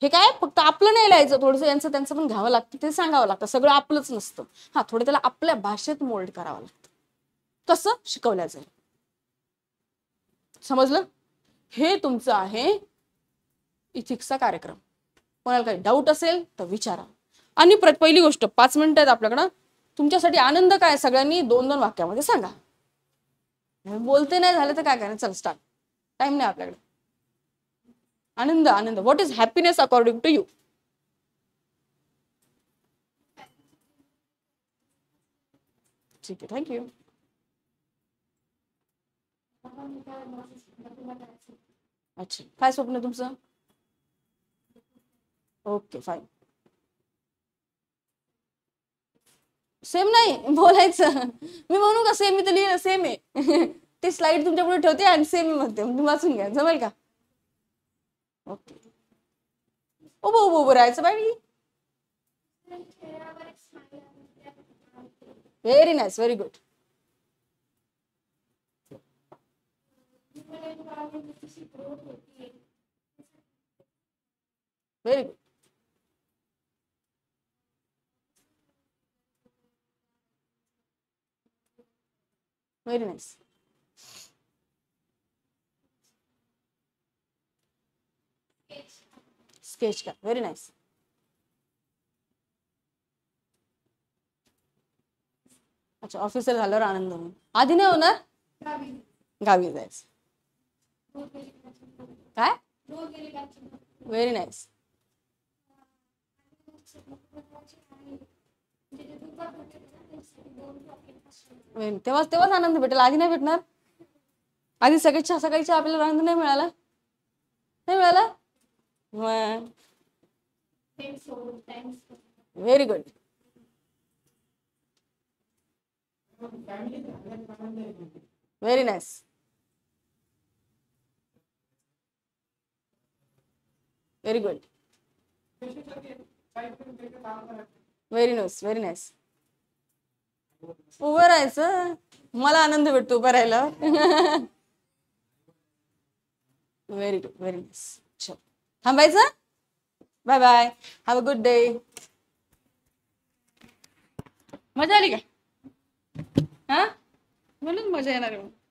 हे काय फक्त आपलं नाही लिहायचं थोडंसं यांचं त्यांचं पण घ्यावं लागतं ते सांगावं लागतं सगळं आपलंच नसतं हा थोडं त्याला आपल्या भाषेत मोल्ड करावं लागतं तसं शिकवलं जाईल समजलं हे तुमचं आहे इथिक्सचा कार्यक्रम कोणाला काही डाऊट असेल तर विचारा आणि पहिली गोष्ट पाच मिनिटं आहेत आपल्याकडं तुमच्यासाठी आनंद काय सगळ्यांनी दोन दोन वाक्यामध्ये सांगा बोलते नाही झालं तर काय करणार चल स्टार्ट टाइम नाही आपल्याकडे आनंद आनंद what is happiness according to you ठीक आहे थँक्यू अच्छा काय स्वप्न तुमचं ओके फाईन सेम नाही बोलायचं मी म्हणू का सेम मी तर लिहिलं सेम आहे [LAUGHS] ते स्लाइड तुमच्या पुढे ठेवते आणि सेम म्हणते तुम्ही वाचून घ्या जमेल का ओके उभं उभं उभं राहायचं बाई very nice very good very good Mariners. Sketch card. Very nice. अच्छा ऑफिसर झाल्यावर आनंद म्हणून आधी नाही होणार गावी जायचं काय व्हेरी नाईस तेव्हाच तेव्हाच आनंद भेटेल आधी नाही भेटणार आधी सगळ्याच्या सकाळच्या आपल्याला आनंद नाही मिळाला नाही मिळाला very good very nice very good very nice very nice उभं राहायचं मला आनंद भेटतो उभं राहायला व्हेरी गुड व्हेरी नाईस थांबायचं bye bye have a good day मजा आली का हा म्हणून मजा येणार आहे